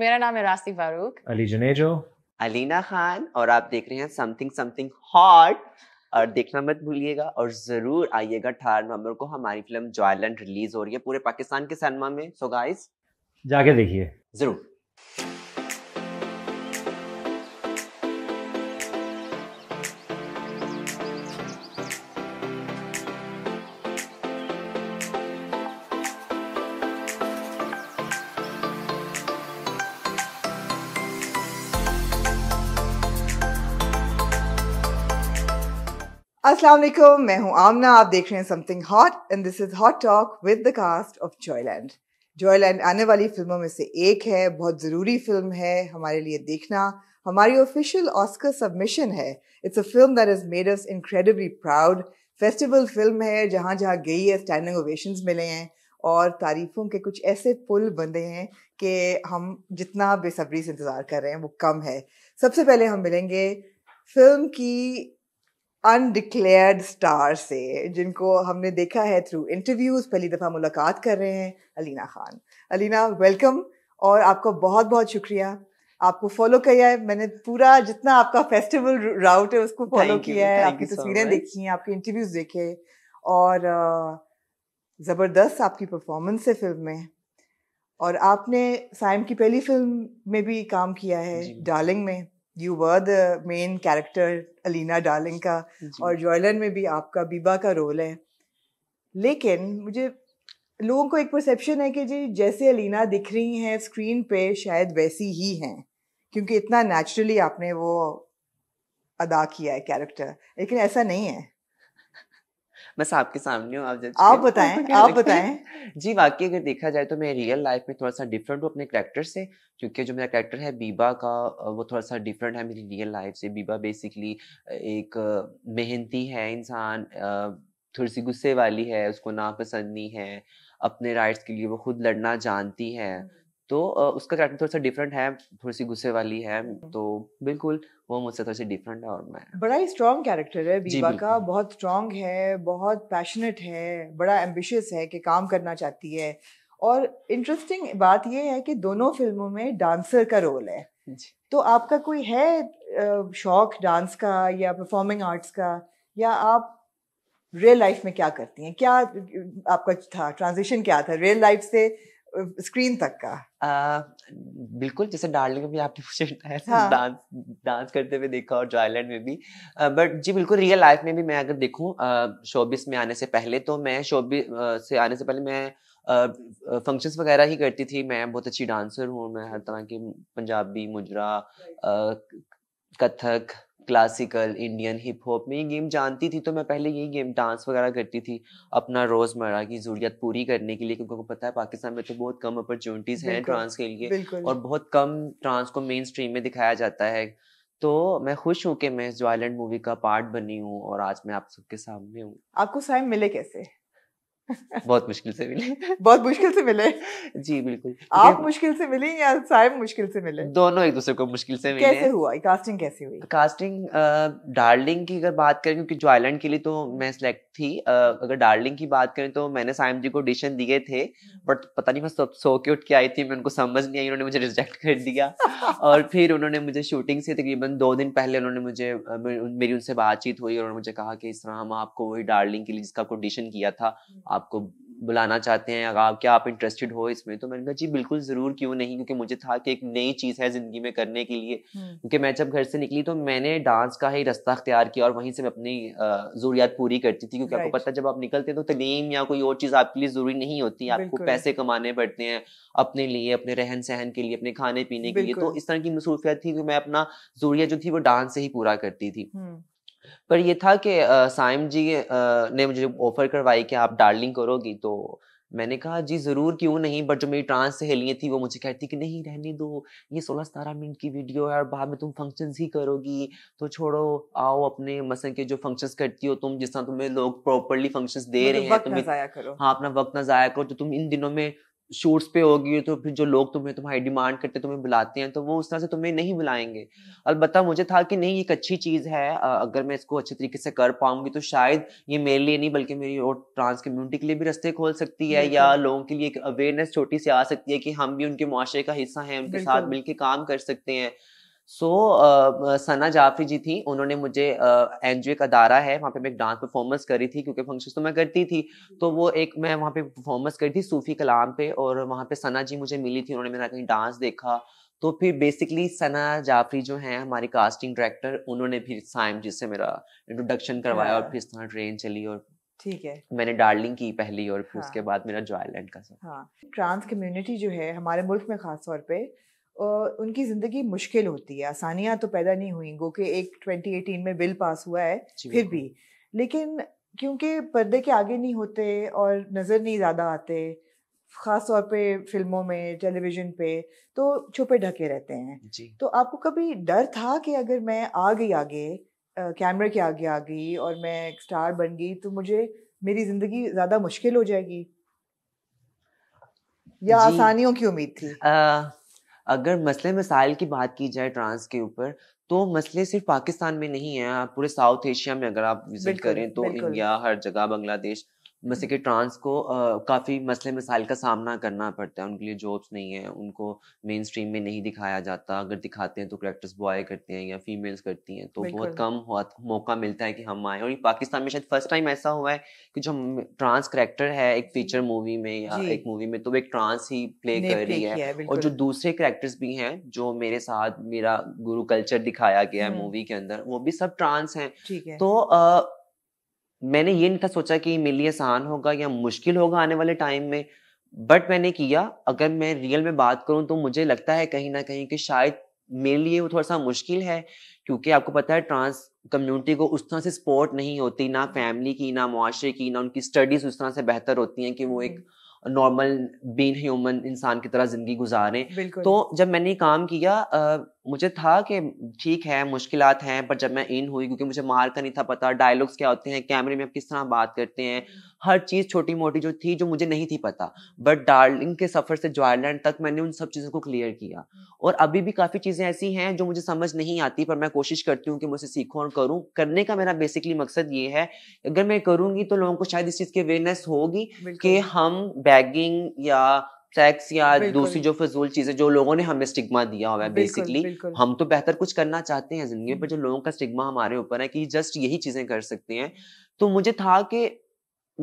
मेरा नाम है रास्ती फारूक अली जुनेजो अलीना खान और आप देख रहे हैं समथिंग समथिंग हॉट और देखना मत भूलिएगा और जरूर आइएगा अठारह नवंबर को हमारी फिल्म जॉयलैंड रिलीज हो रही है पूरे पाकिस्तान के सिनेमा में सो गाइस जाके देखिए जरूर अस्सलाम वालेकुम मैं हूं आमना आप देख रहे हैं something hot and this is hot talk with the cast of Joyland Joyland आने वाली फिल्मों में से एक है बहुत ज़रूरी फिल्म है हमारे लिए देखना हमारी ऑफिशियल ऑस्कर सबमिशन है it's a film that is made us incredibly proud festival film है जहाँ जहाँ गई है स्टैंडिंग ओवेशन मिले हैं और तारीफों के कुछ ऐसे पुल बंधे हैं कि हम जितना बेसब्री से इंतज़ार कर रहे हैं वो कम है सबसे पहले हम मिलेंगे फिल्म की अनडिक्लेयर्ड स्टार से जिनको हमने देखा है थ्रू इंटरव्यूज पहली दफ़ा मुलाकात कर रहे हैं अलीना खान अलीना वेलकम और आपका बहुत बहुत शुक्रिया आपको फॉलो किया है मैंने पूरा जितना आपका फेस्टिवल राउट है उसको फॉलो किया है आपकी तस्वीरें so देखी हैं आपके इंटरव्यूज देखे और ज़बरदस्त आपकी परफॉर्मेंस है फिल्म में और आपने साइम की पहली फिल्म में भी काम किया है डार्लिंग में you were the main character Alina Darling का और जॉयलन में भी आपका बीबा का रोल है लेकिन मुझे लोगों को एक परसेप्शन है कि जी जैसे अलीना दिख रही हैं स्क्रीन पे शायद वैसी ही हैं क्योंकि इतना नेचुरली आपने वो अदा किया है कैरेक्टर लेकिन ऐसा नहीं है बस आपके सामने हूँ आप जब आप बताएं तो आप बताएं जी वाकई अगर देखा जाए तो मैं रियल लाइफ में थोड़ा सा डिफरेंट हूँ अपने करेक्टर से क्योंकि जो मेरा करेक्टर है बीबा का वो थोड़ा सा डिफरेंट है मेरी रियल लाइफ से बीबा बेसिकली एक मेहनती है इंसान थोड़ी सी गुस्से वाली है उसको नापसंद नहीं है अपने राइट्स के लिए वो खुद लड़ना जानती है हम्म। तो उसका करेक्टर थोड़ा सा डिफरेंट है थोड़ी सी गुस्से वाली है हम्म। तो बिल्कुल वो मुझसे थोड़ी डिफरेंट है और मैं बड़ा ही स्ट्रॉन्ग कैरेक्टर है बीबा का बहुत स्ट्रॉन्ग है बहुत पैशनेट है बड़ा एम्बिशियस है कि काम करना चाहती है और इंटरेस्टिंग बात यह है कि दोनों फिल्मों में डांसर का रोल है तो आपका कोई है शौक डांस का या परफॉर्मिंग आर्ट्स का या आप रियल लाइफ में क्या करती हैं क्या आपका था ट्रांजिशन क्या था रियल लाइफ से स्क्रीन तक का आ, बिल्कुल जैसे डार्लिंग में भी आपने मुझे हाँ. डांस डांस करते हुए देखा और जॉयलैंड में भी बट जी बिल्कुल रियल लाइफ में भी मैं अगर देखूँ शोबिस में आने से पहले तो मैं शोबिस से आने से पहले मैं फंक्शंस वगैरह ही करती थी मैं बहुत अच्छी डांसर हूँ मैं हर तरह की Punjabi mujra Kathak classical Indian hip hop में ये गेम जानती थी तो मैं पहले यही गेम डांस वगैरह करती थी अपना रोजमर्रा की जरूरत पूरी करने के लिए क्योंकि आपको पता है पाकिस्तान में तो बहुत कम अपॉर्चुनिटीज हैं ट्रांस के लिए और बहुत कम ट्रांस को मेन स्ट्रीम में दिखाया जाता है तो मैं खुश हूँ कि मैं इस ज्वाइलेंट मूवी का पार्ट बनी हूँ और आज मैं आप सबके सामने हूँ आपको साइम मिले कैसे बहुत मुश्किल से मिले बहुत मुश्किल से मिले जी बिल्कुल आप मुश्किल से मिले या साहब मुश्किल से मिले दोनों एक दूसरे को मुश्किल से मिले कैसे हुआ कास्टिंग कैसे हुई कास्टिंग डार्लिंग की अगर बात करें क्योंकि ज्वाइलैंड के लिए तो मैं सिलेक्ट थी आ, अगर डार्लिंग की बात करें तो मैंने साहिब जी को ऑडिशन दिए थे बट पता नहीं मैं सब सो के उठ के आई थी मैं उनको समझ नहीं आई उन्होंने मुझे रिजेक्ट कर दिया और फिर उन्होंने मुझे शूटिंग से तकरीबन दो दिन पहले उन्होंने मुझे मेरी उनसे बातचीत हुई और उन्होंने मुझे कहा कि इस तरह हम आपको वही डार्लिंग के लिए जिसका ऑडिशन किया था हम्म। आप आपको बुलाना चाहते हैं अगर आप क्या आप इंटरेस्टेड हो इसमें तो मैंने कहा जी बिल्कुल ज़रूर क्यों नहीं क्योंकि मुझे था कि एक नई चीज़ है ज़िंदगी में करने के लिए क्योंकि मैं जब घर से निकली तो मैंने डांस का ही रास्ता अख्तियार किया और वहीं से मैं अपनी ज़रूरियात पूरी करती थी क्योंकि आपको पता जब आप निकलते हैं तो तलीम या कोई और चीज़ आपके लिए ज़रूरी नहीं होती आपको पैसे कमाने पड़ते हैं अपने लिए अपने रहन सहन के लिए अपने खाने पीने के लिए तो इस तरह की मसरूफियात थी कि मैं अपना ज़रूरिया जो थी वो डांस से ही पूरा करती थी पर ये था कि साइम जी ने मुझे ऑफर करवाई कि आप डार्लिंग करोगी तो मैंने कहा जी ज़रूर क्यों नहीं बट जो मेरी ट्रांस सहेलियाँ थी वो मुझे कहती कि नहीं रहने दो ये सोलह सतारह मिनट की वीडियो है और बाद में तुम फंक्शंस ही करोगी तो छोड़ो आओ अपने मसल के जो फंक्शंस करती हो तुम जिस तरह तुम्हें लोग प्रॉपरली फंक्शंस दे मतलब रहे हैं तुम्हें हाँ अपना वक्त ना ज़ाया करो तो तुम इन दिनों में शूट्स पे होगी तो फिर जो लोग तुम्हें तुम्हारी डिमांड करते तुम्हें बुलाते हैं तो वो उस तरह से तुम्हें नहीं बुलाएंगे हम्म। अलबत् मुझे था कि नहीं एक अच्छी चीज़ है अगर मैं इसको अच्छे तरीके से कर पाऊंगी तो शायद ये मेरे लिए नहीं बल्कि मेरी और ट्रांस कम्युनिटी के लिए भी रस्ते खोल सकती है या लोगों के लिए एक अवेयरनेस छोटी सी आ सकती है कि हम भी उनके मुआशरे का हिस्सा हैं उनके साथ मिलकर काम कर सकते हैं सो so, uh, सना uh, जाफरी जी थी उन्होंने मुझे एन uh, जी का अदारा है वहाँ पे मैं एक डांस परफॉर्मेंस करी थी क्योंकि फंक्शन तो मैं करती थी तो वो एक मैं वहाँ पे परफॉर्मेंस करी थी सूफी कलाम पे और वहाँ पे सना जी मुझे मिली थी उन्होंने मेरा कहीं डांस देखा तो फिर बेसिकली सना जाफरी जो है हमारी कास्टिंग डायरेक्टर उन्होंने फिर साइम जी से मेरा इंट्रोडक्शन करवाया और हाँ। फिर इस तरह ट्रेन चली और ठीक है मैंने डार्लिंग की पहली और फिर हाँ, उसके बाद मेरा जॉयलैंड का सर हाँ ट्रांस कम्युनिटी जो है हमारे मुल्क में खास तौर पे उनकी ज़िंदगी मुश्किल होती है आसानियाँ तो पैदा नहीं हुई गो कि एक 2018 में बिल पास हुआ है फिर भी लेकिन क्योंकि पर्दे के आगे नहीं होते और नज़र नहीं ज़्यादा आते ख़ास तौर पे फिल्मों में टेलीविज़न पे तो छुपे ढके रहते हैं तो आपको कभी डर था कि अगर मैं आ गई आगे कैमरे के आगे आ गई और मैं एक स्टार बन गई तो मुझे मेरी ज़िंदगी ज़्यादा मुश्किल हो जाएगी या आसानियों की उम्मीद थी आ... अगर मसले मसाइल की बात की जाए ट्रांस के ऊपर तो मसले सिर्फ पाकिस्तान में नहीं है पूरे साउथ एशिया में अगर आप विजिट करें तो इंडिया हर जगह बांग्लादेश जैसे कि ट्रांस को काफ़ी मसले मसाइल का सामना करना पड़ता है उनके लिए जॉब्स नहीं है उनको मेन स्ट्रीम में नहीं दिखाया जाता अगर दिखाते हैं तो करेक्टर्स बॉय करते हैं या फीमेल्स करती हैं तो बहुत कम मौका मिलता है कि हम आए और पाकिस्तान में शायद फर्स्ट टाइम ऐसा हुआ है कि जो ट्रांस करेक्टर है एक फीचर मूवी में या एक मूवी में तो वो एक ट्रांस ही प्ले कर रही है और जो दूसरे करेक्टर्स भी हैं जो मेरे साथ मेरा गुरु कल्चर दिखाया गया है मूवी हम्म। के अंदर वो भी सब ट्रांस हैं तो मैंने ये नहीं था सोचा कि मेरे लिए आसान होगा या मुश्किल होगा आने वाले टाइम में बट मैंने किया अगर मैं रियल में बात करूं तो मुझे लगता है कहीं ना कहीं कि शायद मेरे लिए वो थोड़ा सा मुश्किल है क्योंकि आपको पता है ट्रांस कम्युनिटी को उस तरह से सपोर्ट नहीं होती ना फैमिली की ना मुआरे की ना उनकी स्टडीज उस तरह से बेहतर होती हैं कि वो एक नॉर्मल बीन ह्यूमन इंसान की तरह जिंदगी गुजारें तो जब मैंने काम किया मुझे था कि ठीक है मुश्किल हैं पर जब मैं इन हुई क्योंकि मुझे मार का नहीं था पता डायलॉग्स क्या होते हैं कैमरे में आप किस तरह बात करते हैं हर चीज़ छोटी मोटी जो थी जो मुझे नहीं थी पता बट डार्लिंग के सफ़र से जॉयलैंड तक मैंने उन सब चीज़ों को क्लियर किया और अभी भी काफ़ी चीज़ें ऐसी हैं जो मुझे समझ नहीं आती पर मैं कोशिश करती हूँ कि मुझे सीखूँ और करूँ करने का मेरा बेसिकली मकसद ये है अगर मैं करूँगी तो लोगों को शायद इस चीज़ की अवेयरनेस होगी कि हम बैगिंग या सेक्स या दूसरी जो फजूल चीजें जो लोगों ने हमें स्टिग्मा दिया हुआ है बेसिकली हम तो बेहतर कुछ करना चाहते हैं जिंदगी में पर हम्म। जो लोगों का स्टिग्मा हमारे ऊपर है कि जस्ट यही चीजें कर सकते हैं तो मुझे था कि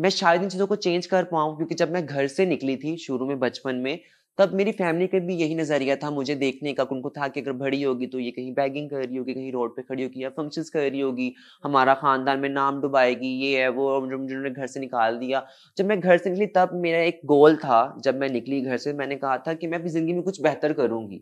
मैं शायद इन चीजों को चेंज कर पाऊं क्योंकि जब मैं घर से निकली थी शुरू में बचपन में तब मेरी फैमिली का भी यही नजरिया था मुझे देखने का उनको था कि अगर बड़ी होगी तो ये कहीं बैगिंग कर रही होगी कहीं रोड पे खड़ी होगी या फंक्शन कर रही होगी हमारा खानदान में नाम डुबाएगी ये है वो जिन्होंने घर से निकाल दिया जब मैं घर से निकली तब मेरा एक गोल था जब मैं निकली घर से मैंने कहा था कि मैं अपनी जिंदगी में कुछ बेहतर करूंगी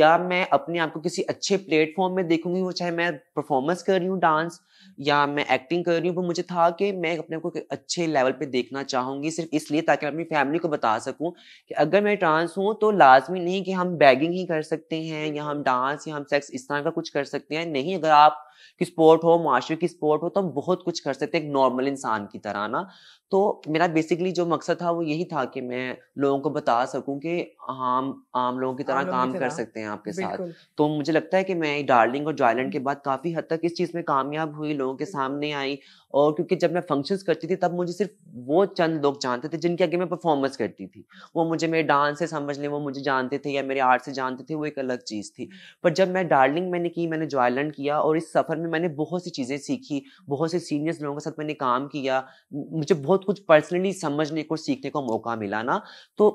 या मैं अपने आप को किसी अच्छे प्लेटफॉर्म में देखूंगी वो चाहे मैं परफॉर्मेंस कर रही हूँ डांस या मैं एक्टिंग कर रही हूँ पर मुझे था कि मैं अपने को अच्छे लेवल पे देखना चाहूंगी सिर्फ इसलिए ताकि मैं अपनी फैमिली को बता सकूं कि अगर मैं ट्रांस हूँ तो लाजमी नहीं कि हम बैगिंग ही कर सकते हैं या हम डांस या हम सेक्स इस तरह का कुछ कर सकते हैं नहीं अगर आप की स्पोर्ट हो माशरे की स्पोर्ट हो तो हम बहुत कुछ कर सकते हैं एक नॉर्मल इंसान की तरह ना तो मेरा बेसिकली जो मकसद था वो यही था कि मैं लोगों को बता सकूं कि हम आम लोगों की तरह आम काम कर सकते हैं आपके साथ तो मुझे लगता है कि मैं डार्लिंग और जॉयलैंड के हम्म। बाद काफ़ी हद तक इस चीज़ में कामयाब हुई लोगों के सामने आई और क्योंकि जब मैं फंक्शंस करती थी तब मुझे सिर्फ वो चंद लोग जानते थे जिनके आगे मैं परफॉर्मेंस करती थी वो मुझे मेरे डांस से समझ लें वो मुझे जानते थे या मेरे आर्ट से जानते थे वो एक अलग चीज़ थी हम्म। पर जब मैं डार्लिंग मैंने की मैंने जॉयलैंड किया और इस सफ़र में मैंने बहुत सी चीज़ें सीखी बहुत से सीनियर्स लोगों के साथ मैंने काम किया मुझे बहुत बहुत कुछ पर्सनली समझने को सीखने को मौका मिला ना तो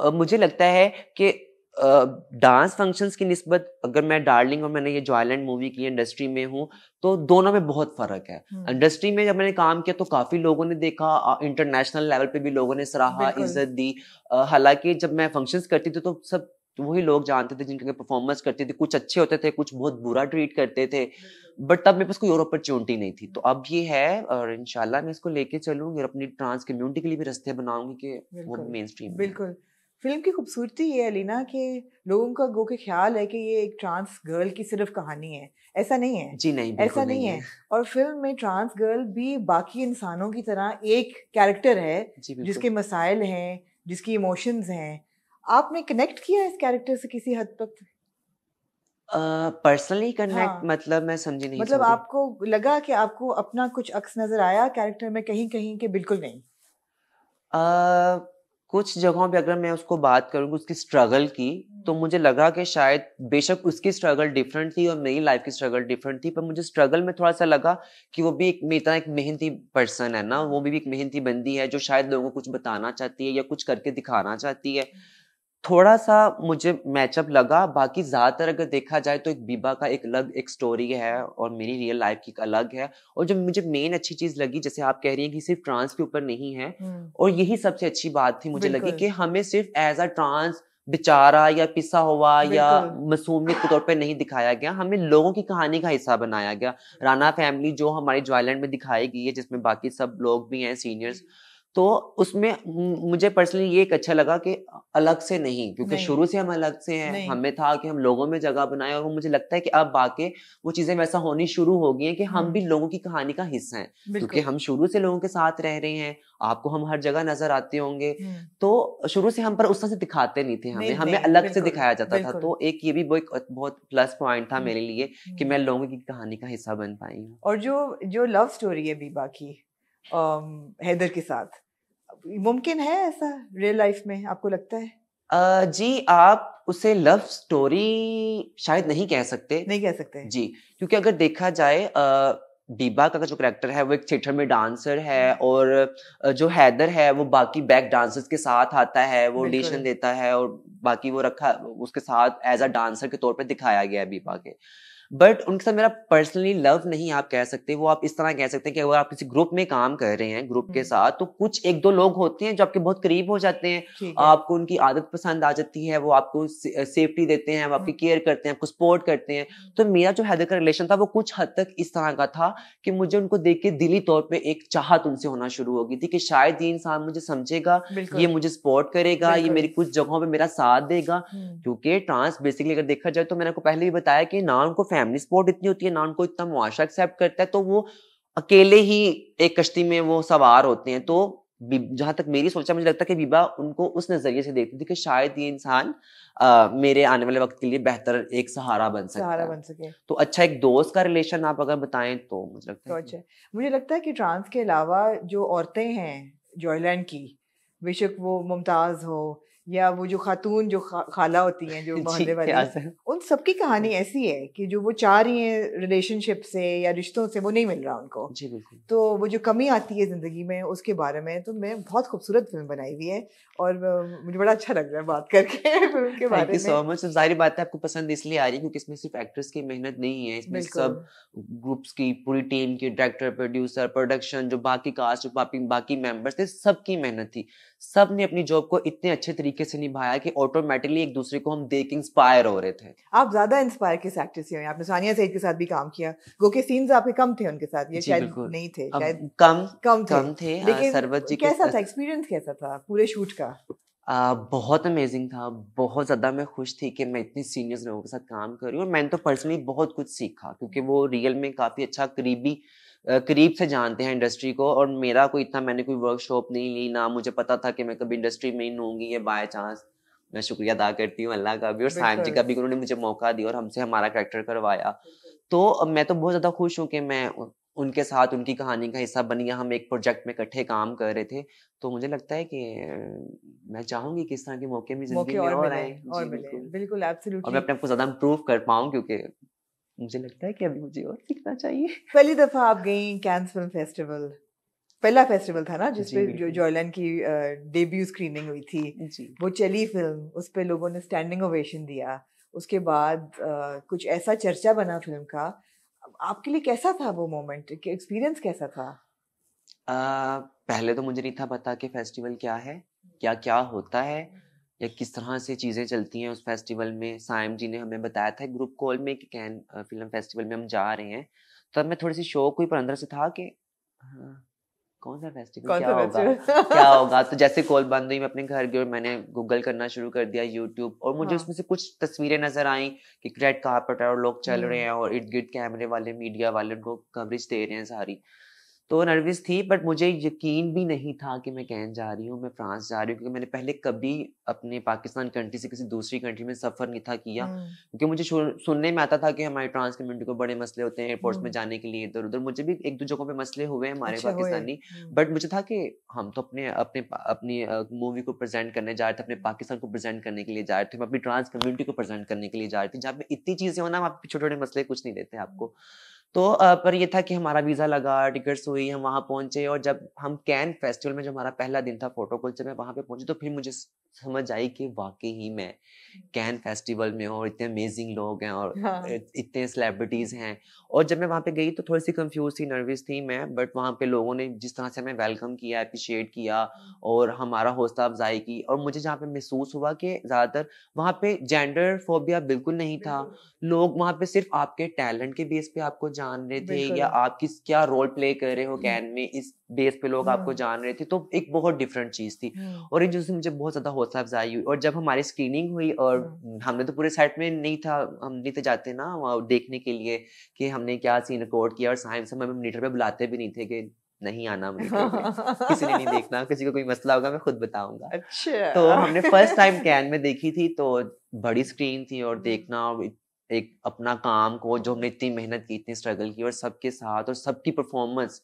आ, मुझे लगता है कि डांस फंक्शंस की नस्बत अगर मैं डार्लिंग और मैंने ये जॉयलैंड मूवी की इंडस्ट्री में हूँ तो दोनों में बहुत फर्क है इंडस्ट्री हम्म। में जब मैंने काम किया तो काफी लोगों ने देखा इंटरनेशनल लेवल पे भी लोगों ने सराहा इज्जत दी हालांकि जब मैं फंक्शंस करती थी तो सब तो वही लोग जानते थे जिनके परफॉर्मेंस करते थे कुछ अच्छे होते थे कुछ बहुत बुरा ट्रीट करते थे बट तब मेरे पास कोई और अपॉर्चुनिटी नहीं थी तो अब ये है और इनशाला मैं इसको लेके चलूंगी और अपनी ट्रांस कम्युनिटी के लिए भी रस्ते बनाऊंगी कि वो मेन स्ट्रीम बिल्कुल फिल्म की खूबसूरती ये है अलीना कि लोगों का गो के ख्याल है कि ये एक ट्रांस गर्ल की सिर्फ कहानी है ऐसा नहीं है जी नहीं ऐसा नहीं, नहीं है।, है और फिल्म में ट्रांस गर्ल भी बाकी इंसानों की तरह एक कैरेक्टर है जिसके मसाइल हैं जिसकी इमोशंस हैं आपने कनेक्ट किया इस कैरेक्टर से किसी हद तक पर्सनली uh, कनेक्ट हाँ. मतलब मैं समझी नहीं मतलब आपको लगा कि आपको अपना कुछ अक्स नजर आया कैरेक्टर में कहीं कहीं के बिल्कुल नहीं uh, कुछ जगहों पे अगर मैं उसको बात करूँगी उसकी स्ट्रगल की तो हम्म। मुझे लगा कि शायद बेशक उसकी स्ट्रगल डिफरेंट थी और मेरी लाइफ की स्ट्रगल डिफरेंट थी पर मुझे स्ट्रगल में थोड़ा सा लगा कि वो भी एक मेरा एक मेहनती पर्सन है ना वो भी, भी एक मेहनती बंदी है जो शायद लोगों को कुछ बताना चाहती है या कुछ करके दिखाना चाहती है हम्म। थोड़ा सा मुझे मैचअप लगा बाकी ज़्यादातर अगर देखा जाए तो एक बीबा का एक अलग एक स्टोरी है और मेरी रियल लाइफ की अलग है और जो मुझे मेन अच्छी चीज़ लगी जैसे आप कह रही हैं कि सिर्फ ट्रांस के ऊपर नहीं है हम्म। और यही सबसे अच्छी बात थी मुझे लगी कि हमें सिर्फ एज अ ट्रांस बेचारा या पिसा हुआ या मसूमियत के तौर पर नहीं दिखाया गया हमें लोगों की कहानी का हिस्सा बनाया गया हम्म। राना फैमिली जो हमारी ज्वाइलैंड में दिखाई गई है जिसमें बाकी सब लोग भी हैं सीनियर्स तो उसमें मुझे पर्सनली ये एक अच्छा लगा कि अलग से नहीं क्योंकि शुरू से हम अलग से हैं हमें था कि हम लोगों में जगह बनाए और वो मुझे लगता है कि अब आके वो चीजें वैसा होनी शुरू हो गई हैं कि हम भी हम्म। लोगों की कहानी का हिस्सा हैं क्योंकि हम शुरू से लोगों के साथ रह रहे हैं आपको हम हर जगह नजर आते होंगे हम्म। तो शुरू से हम पर उस तरह से दिखाते नहीं थे हमें हमें अलग से दिखाया जाता था तो एक ये भी बहुत प्लस पॉइंट था हम्म, मेरे लिए कि मैं लोगों की कहानी का हिस्सा बन पाई हूँ और जो जो लव स्टोरी है बीबा की um, हैदर के साथ मुमकिन है ऐसा रियल लाइफ में आपको लगता है आ, जी आप उसे लव स्टोरी शायद नहीं कह सकते नहीं कह सकते जी क्योंकि अगर देखा जाए डीबा का जो करेक्टर है वो एक थिएटर में डांसर है हम्म। और जो हैदर है वो बाकी बैक डांसर्स के साथ आता है वो ऑडिशन देता है और बाकी वो रखा उसके साथ एज अ डांसर के तौर पे दिखाया गया है बीबा के बट उनके साथ मेरा पर्सनली लव नहीं आप कह सकते वो आप इस तरह कह सकते हैं कि अगर आप किसी ग्रुप में काम कर रहे हैं ग्रुप के हम्म। साथ तो कुछ एक दो लोग होते हैं जो आपके बहुत करीब हो जाते हैं आपको उनकी आदत पसंद आ जाती है वो आपको सेफ्टी देते हैं वो आपकी केयर हम्म। करते हैं आपको सपोर्ट करते हैं तो मेरा जो हैदर का रिलेशन था वो कुछ हद तक इस तरह का था कि मुझे उनको देख के दिली तौर पर एक चाहत उनसे होना शुरू हो गई थी कि शायद ये इंसान मुझे समझेगा ये मुझे सपोर्ट करेगा ये मेरी कुछ जगहों पर मेरा साथ देगा हम्म। क्योंकि ट्रांस बेसिकली अगर देखा जाए तो मैंने आपको पहले भी बताया कि ना उनको फैमिली सपोर्ट इतनी होती है ना उनको इतना मुआशा एक्सेप्ट करता है तो वो अकेले ही एक कश्ती में वो सवार होते हैं तो जहां तक मेरी सोचा मुझे लगता है कि बीबा उनको उस नजरिए से देखती थी कि शायद ये इंसान मेरे आने वाले वक्त के लिए बेहतर एक सहारा बन सके सहारा बन सके तो अच्छा एक दोस्त का रिलेशन आप अगर बताएं तो मुझे लगता है तो अच्छा मुझे लगता है कि ट्रांस के अलावा जो औरतें हैं जॉयलैंड की बेशक वो मुमताज हो या वो जो खातून जो खा, खाला होती हैं जो मोहल्ले वाली उन सबकी कहानी ऐसी है कि जो वो चाह रही हैं रिलेशनशिप से या रिश्तों से वो नहीं मिल रहा उनको जी बिल्कुल तो वो जो कमी आती है ज़िंदगी में उसके बारे में तो मैं बहुत खूबसूरत फिल्म बनाई हुई है और मुझे बड़ा अच्छा लग रहा है बात करके फिल्म के बारे में सो मच सारी बातें आपको पसंद इसलिए आ रही है क्योंकि इसमें सिर्फ एक्ट्रेस की मेहनत नहीं है इसमें सब ग्रुप्स की पूरी टीम की डायरेक्टर प्रोड्यूसर प्रोडक्शन जो बाकी कास्ट बाकी मेम्बर्स थे सबकी मेहनत थी सब ने अपनी जॉब को इतने अच्छे तरीके से निभाया कि ऑटोमेटिकली एक दूसरे को हम देख इंस्पायर हो रहे थे आप ज्यादा इंस्पायर किस एक्ट्रेस से आपने सानिया सईद के साथ भी काम किया गो के सीन्स आपके कम थे उनके साथ ये शायद नहीं थे शायद कम कम थे, कम थे हाँ, लेकिन सरवत जी कैसा था एक्सपीरियंस कैसा था पूरे शूट का आ, बहुत अमेजिंग था बहुत ज़्यादा मैं खुश थी कि मैं इतने सीनियर्स लोगों के साथ काम कर रही हूँ और मैंने तो पर्सनली बहुत कुछ सीखा क्योंकि वो रियल में काफ़ी अच्छा करीबी करीब से जानते हैं इंडस्ट्री को और मेरा कोई इतना मैंने कोई वर्कशॉप नहीं ली ना मुझे पता था कि मैं कभी इंडस्ट्री में ही नूंगी ये बाय चांस मैं शुक्रिया अदा करती हूँ अल्लाह का भी और साइम जी का भी उन्होंने मुझे मौका दिया और हमसे हमारा करेक्टर करवाया तो मैं तो बहुत ज़्यादा खुश हूँ कि मैं उनके साथ उनकी कहानी का हिस्सा बन गया हम एक प्रोजेक्ट में इकट्ठे काम कर रहे थे तो मुझे लगता है कि मैं चाहूंगी किस तरह के मौके में जिंदगी और, और आए बिल्कुल एब्सोल्युटली और मैं अपने आप को ज्यादा इम्प्रूव कर पाऊँ क्योंकि मुझे लगता है कि अभी मुझे और सीखना चाहिए पहली दफ़ा आप गई कैंस फिल्म फेस्टिवल पहला फेस्टिवल था ना जिसपे जो जॉयलैंड की डेब्यू स्क्रीनिंग हुई थी वो चली फिल्म उस पर लोगों ने स्टैंडिंग ओवेशन दिया उसके बाद आ, कुछ ऐसा चर्चा बना फिल्म का आपके लिए कैसा था वो मोमेंट एक्सपीरियंस कैसा था आ, पहले तो मुझे नहीं था पता कि फेस्टिवल क्या है क्या क्या होता है या किस तरह से चीज़ें चलती हैं उस फेस्टिवल में साइम जी ने हमें बताया था ग्रुप कॉल में कि कैन फिल्म फेस्टिवल में हम जा रहे हैं तब तो मैं थोड़ी सी शौक हुई पर अंदर से था कि हाँ, कौन सा फेस्टिवल क्या होगा क्या होगा तो जैसे कॉल बंद हुई मैं अपने घर गई और मैंने गूगल करना शुरू कर दिया यूट्यूब और मुझे हाँ। उसमें से कुछ तस्वीरें नजर आई कि रेड कार्पेट है और लोग चल रहे हम्म। हैं और इर्द गिर्द कैमरे वाले मीडिया वाले उनको कवरेज दे रहे हैं सारी तो नर्वस थी बट मुझे यकीन भी नहीं था कि मैं कैन जा रही हूँ मैं फ्रांस जा रही हूँ क्योंकि मैंने पहले कभी अपने पाकिस्तान कंट्री से किसी दूसरी कंट्री में सफ़र नहीं था किया हम्म। क्योंकि मुझे सुनने में आता था कि हमारे ट्रांस कम्युनिटी को बड़े मसले होते हैं एयरपोर्ट्स में हम्म। जाने के लिए इधर उधर मुझे भी एक दो जगहों पर मसले हुए हैं हमारे अच्छा, पाकिस्तानी बट हम्म। मुझे था कि हम तो अपने अपने अपनी मूवी को प्रेजेंट करने जा रहे थे अपने पाकिस्तान को प्रेजेंट करने के लिए जा रहे थे अपनी ट्रांस कम्युनिटी को प्रेजेंट करने के लिए जा रहे थे जहाँ पे इतनी चीज़ें हो ना आप छोटे छोटे मसले कुछ नहीं देते आपको तो पर ये था कि हमारा वीज़ा लगा टिकट्स हुई हम वहाँ पहुँचे और जब हम कैन फेस्टिवल में जो हमारा पहला दिन था फोटोकॉल जब मैं वहाँ पे पहुँची तो फिर मुझे समझ आई कि वाकई ही मैं कैन फेस्टिवल में और इतने अमेजिंग लोग हैं और हाँ। इतने सेलेब्रिटीज़ हैं और जब मैं वहाँ पे गई तो थोड़ी सी कंफ्यूज थी नर्वस थी मैं बट वहाँ पे लोगों ने जिस तरह से हमें वेलकम किया अप्रिशिएट किया और हमारा हौसला अफजाई की और मुझे जहाँ पे महसूस हुआ कि ज़्यादातर वहाँ पे जेंडर फोबिया बिल्कुल नहीं था लोग वहाँ पे सिर्फ आपके टैलेंट के बेस पे आपको जान जान रहे थे या आप किस क्या रोल प्ले कर रहे हो कैन हम्म। में इस बेस पे लोग आपको हम्म। जान रहे थे तो एक बहुत डिफरेंट चीज थी हम्म। और इन चीजों से मुझे बहुत ज्यादा हौसला अफजाई हुई और जब हमारी स्क्रीनिंग हुई और हमने तो पूरे सेट में नहीं था हम नहीं थे जाते ना देखने के लिए कि हमने क्या सीन रिकॉर्ड किया और साइंस हमें मीटर पे बुलाते भी नहीं थे कि नहीं आना मुझे किसी ने नहीं देखना किसी को कोई मसला होगा मैं खुद बताऊंगा अच्छा तो हमने फर्स्ट टाइम कैन में देखी थी तो बड़ी स्क्रीन थी और देखना एक अपना काम को जो हमने इतनी मेहनत की इतनी स्ट्रगल की और सबके साथ और सबकी परफॉर्मेंस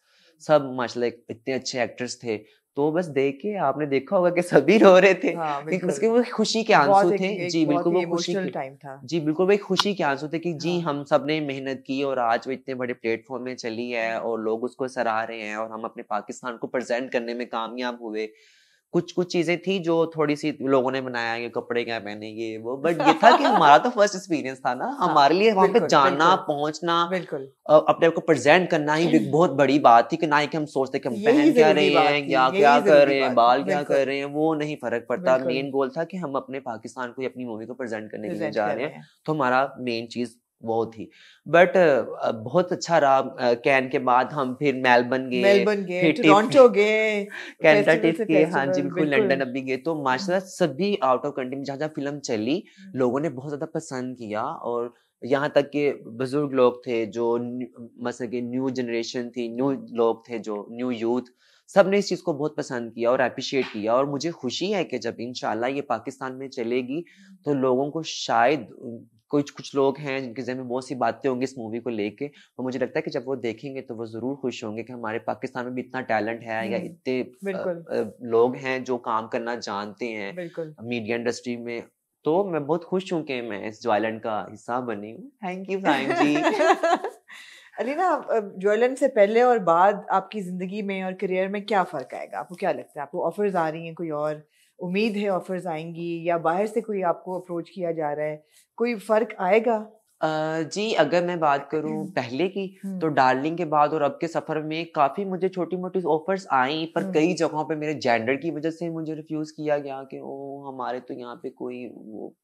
सब माशा इतने अच्छे एक्टर्स थे तो बस देख के आपने देखा होगा कि सभी रो रहे थे हाँ, उसके वो खुशी के आंसू थे एक, जी बिल्कुल वो खुशी टाइम था जी बिल्कुल वो खुशी के आंसू थे कि हाँ। जी हम सब ने मेहनत की और आज वो इतने बड़े प्लेटफॉर्म में चली है हाँ। और लोग उसको सराह रहे हैं और हम अपने पाकिस्तान को प्रेजेंट करने में कामयाब हुए कुछ कुछ चीजें थी जो थोड़ी सी लोगों ने बनाया ये कपड़े क्या पहने ये वो बट ये था कि हमारा तो फर्स्ट एक्सपीरियंस था ना हाँ, हमारे लिए वहां पे जाना पहुंचना बिल्कुल अपने आप को प्रेजेंट करना ही बहुत बड़ी बात थी कि ना ही कि हम सोचते कि हम पहन क्या रहे हैं क्या क्या कर रहे हैं बाल क्या कर रहे हैं वो नहीं फर्क पड़ता मेन गोल था कि हम अपने पाकिस्तान को अपनी मूवी को प्रेजेंट करने के लिए जा रहे हैं तो हमारा मेन चीज वो थी बट बहुत अच्छा रहा कैन के बाद हम फिर मेलबर्न गए मेलबर्न गए टोरंटो गए कैनेडा टिप के हाँ जी बिल्कुल लंदन अभी गए तो माशाल्लाह हम्म। सभी आउट ऑफ कंट्री में जहाँ जहाँ फिल्म चली हम्म। लोगों ने बहुत ज़्यादा पसंद किया और यहाँ तक के बुजुर्ग लोग थे जो मतलब कि न्यू जनरेशन थी न्यू लोग थे जो न्यू यूथ सब ने इस चीज़ को बहुत पसंद किया और अप्रिशिएट किया और मुझे खुशी है कि जब इन ये पाकिस्तान में चलेगी हम्म। तो लोगों को शायद कुछ कुछ लोग हैं जिनके जहन में बहुत सी बातें होंगी इस मूवी को लेके और मुझे लगता है कि जब वो देखेंगे तो वो जरूर खुश होंगे कि हमारे पाकिस्तान में भी इतना टैलेंट है या हम्म, इतने लोग हैं जो काम करना जानते हैं मीडिया इंडस्ट्री में तो मैं बहुत खुश हूँ कि मैं इस ज्वाइलैंड का हिस्सा बनी हूँ थैंक यू फ्राइन जी अलीना ज्वेलन से पहले और बाद आपकी ज़िंदगी में और करियर में क्या फ़र्क आएगा आपको क्या लगता है आपको ऑफ़र्स आ रही हैं कोई और उम्मीद है ऑफ़र्स आएंगी या बाहर से कोई आपको अप्रोच किया जा रहा है कोई फर्क आएगा जी अगर मैं बात करूं हम्म। पहले की हम्म। तो डार्लिंग के बाद और अब के सफर में काफी मुझे छोटी मोटी ऑफर्स आई पर कई हम्म। जगहों पे मेरे जेंडर की वजह से मुझे रिफ्यूज किया गया कि ओ हमारे तो यहाँ पे कोई वो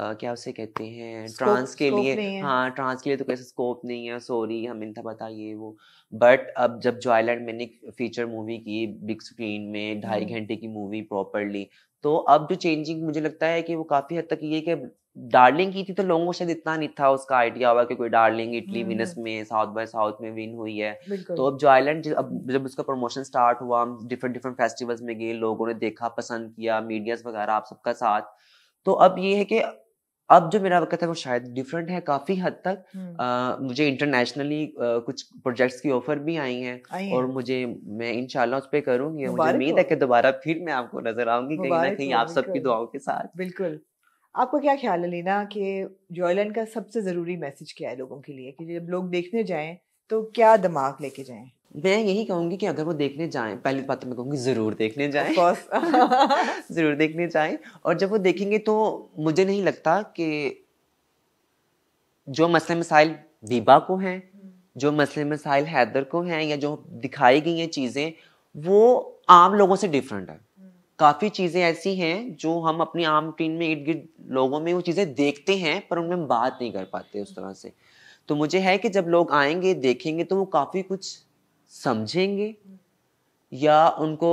आ, क्या उसे कहते हैं ट्रांस के लिए हाँ ट्रांस के लिए तो कैसे स्कोप नहीं है सॉरी हम था बताइए वो बट अब जब जॉयलैंड मैंने फीचर मूवी की बिग स्क्रीन में ढाई घंटे की मूवी प्रॉपरली तो अब जो चेंजिंग मुझे लगता है कि वो काफी हद तक ये कि डार्लिंग की थी तो लोगों को शायद इतना नहीं था उसका आइडिया हुआ कि कोई डार्लिंग इटली विनस हम्म, हम्म। में साउथ बाय साउथ में विन हुई है तो अब जो आइलैंड अब जब उसका प्रमोशन स्टार्ट हुआ डिफरेंट डिफरेंट फेस्टिवल्स में गए लोगों ने देखा पसंद किया मीडियाज वगैरह आप सबका साथ तो अब ये है कि अब जो मेरा वक्त है वो शायद डिफरेंट है काफी हद तक हम्म। आ, मुझे इंटरनेशनली कुछ प्रोजेक्ट्स की ऑफर भी आई हैं और मुझे मैं इनशाला उस पर करूंगी मुझे उम्मीद है कि दोबारा फिर मैं आपको नजर आऊंगी कहीं ना कहीं आप सबकी दुआओं के साथ बिल्कुल आपको क्या ख्याल है लेना कि जॉयलैंड का सबसे ज़रूरी मैसेज क्या है लोगों के लिए कि जब लोग देखने जाएं तो क्या दिमाग लेके जाएं मैं यही कहूंगी कि अगर वो देखने जाएं पहली बात तो मैं कहूँगी ज़रूर देखने जाएं ज़रूर देखने जाएं और जब वो देखेंगे तो मुझे नहीं लगता कि जो मसले मसाइल वीबा को हैं हम्म। जो मसले मसाइल हैदर को हैं या जो दिखाई गई हैं चीज़ें वो आम लोगों से डिफरेंट है हम्म। काफ़ी चीज़ें ऐसी हैं जो हम अपनी आम टीम में इर्द गिर्द लोगों में वो चीज़ें देखते हैं पर उनमें हम बात नहीं कर पाते उस तरह से तो मुझे है कि जब लोग आएंगे देखेंगे तो वो काफ़ी कुछ समझेंगे या उनको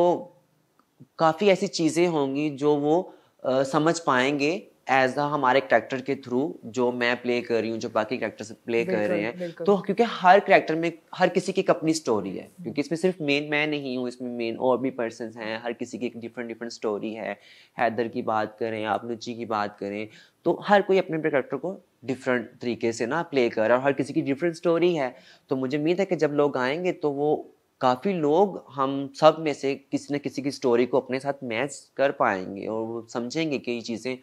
काफ़ी ऐसी चीज़ें होंगी जो वो आ, समझ पाएंगे एज अ हमारे करेक्टर के थ्रू जो मैं प्ले कर रही हूँ जो बाकी करेक्टर प्ले कर रहे हैं तो क्योंकि हर करेक्टर में हर किसी की एक अपनी स्टोरी है क्योंकि इसमें सिर्फ मेन मैं नहीं हूँ इसमें मेन और भी पर्सन हैं हर किसी की एक डिफरेंट डिफरेंट स्टोरी है हैदर की बात करें आप नुची की बात करें तो हर कोई अपने अपने करेक्टर को डिफरेंट तरीके से ना प्ले कर रहा है और हर किसी की डिफरेंट स्टोरी है तो मुझे उम्मीद है कि जब लोग आएंगे तो वो काफ़ी लोग हम सब में से किसी न किसी की स्टोरी को अपने साथ मैच कर पाएंगे और वो समझेंगे कि ये चीज़ें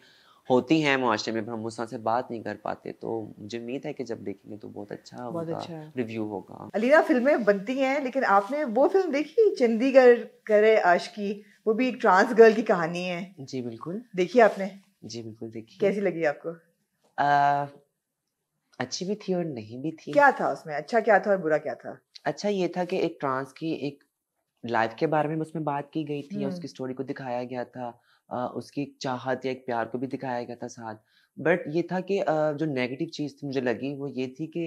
होती हैं मुआरे में हम उस से बात नहीं कर पाते तो मुझे उम्मीद है कि जब देखेंगे तो बहुत अच्छा बहुत अच्छा रिव्यू होगा अलीना फिल्में बनती हैं लेकिन आपने वो फिल्म देखी चंडीगढ़ करे आश की वो भी एक ट्रांस गर्ल की कहानी है जी बिल्कुल देखी आपने जी बिल्कुल देखी कैसी लगी आपको आ, अच्छी भी थी और नहीं भी थी क्या था उसमें अच्छा क्या था और बुरा क्या था अच्छा ये था कि एक ट्रांस की एक लाइफ के बारे में उसमें बात की गई थी हम्म। उसकी स्टोरी को दिखाया गया था उसकी चाहत या एक प्यार को भी दिखाया गया था साथ बट ये था कि जो नेगेटिव चीज़ थी मुझे लगी वो ये थी कि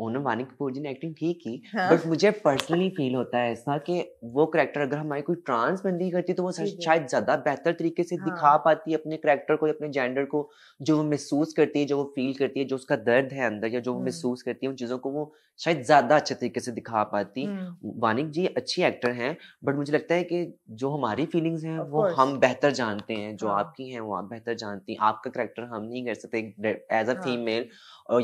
ओनम वानी कपूर जी ने एक्टिंग ठीक की हाँ? बट मुझे पर्सनली फील होता है ऐसा कि वो करेक्टर अगर हमारी कोई ट्रांस बंदी करती तो वो शायद ज्यादा बेहतर तरीके से हाँ? दिखा पाती है अपने करेक्टर को अपने जेंडर को जो वो महसूस करती है जो वो फील करती है जो उसका दर्द है अंदर या जो वो हम्म। महसूस करती है उन चीजों को वो शायद ज्यादा अच्छे तरीके से दिखा पाती हम्म। वानिक जी अच्छी एक्टर हैं बट मुझे लगता है कि जो हमारी फीलिंग्स हैं वो हम बेहतर जानते हैं जो हाँ। आपकी हैं वो आप बेहतर जानती हैं आपका करेक्टर हम नहीं कर सकते एज अ फीमेल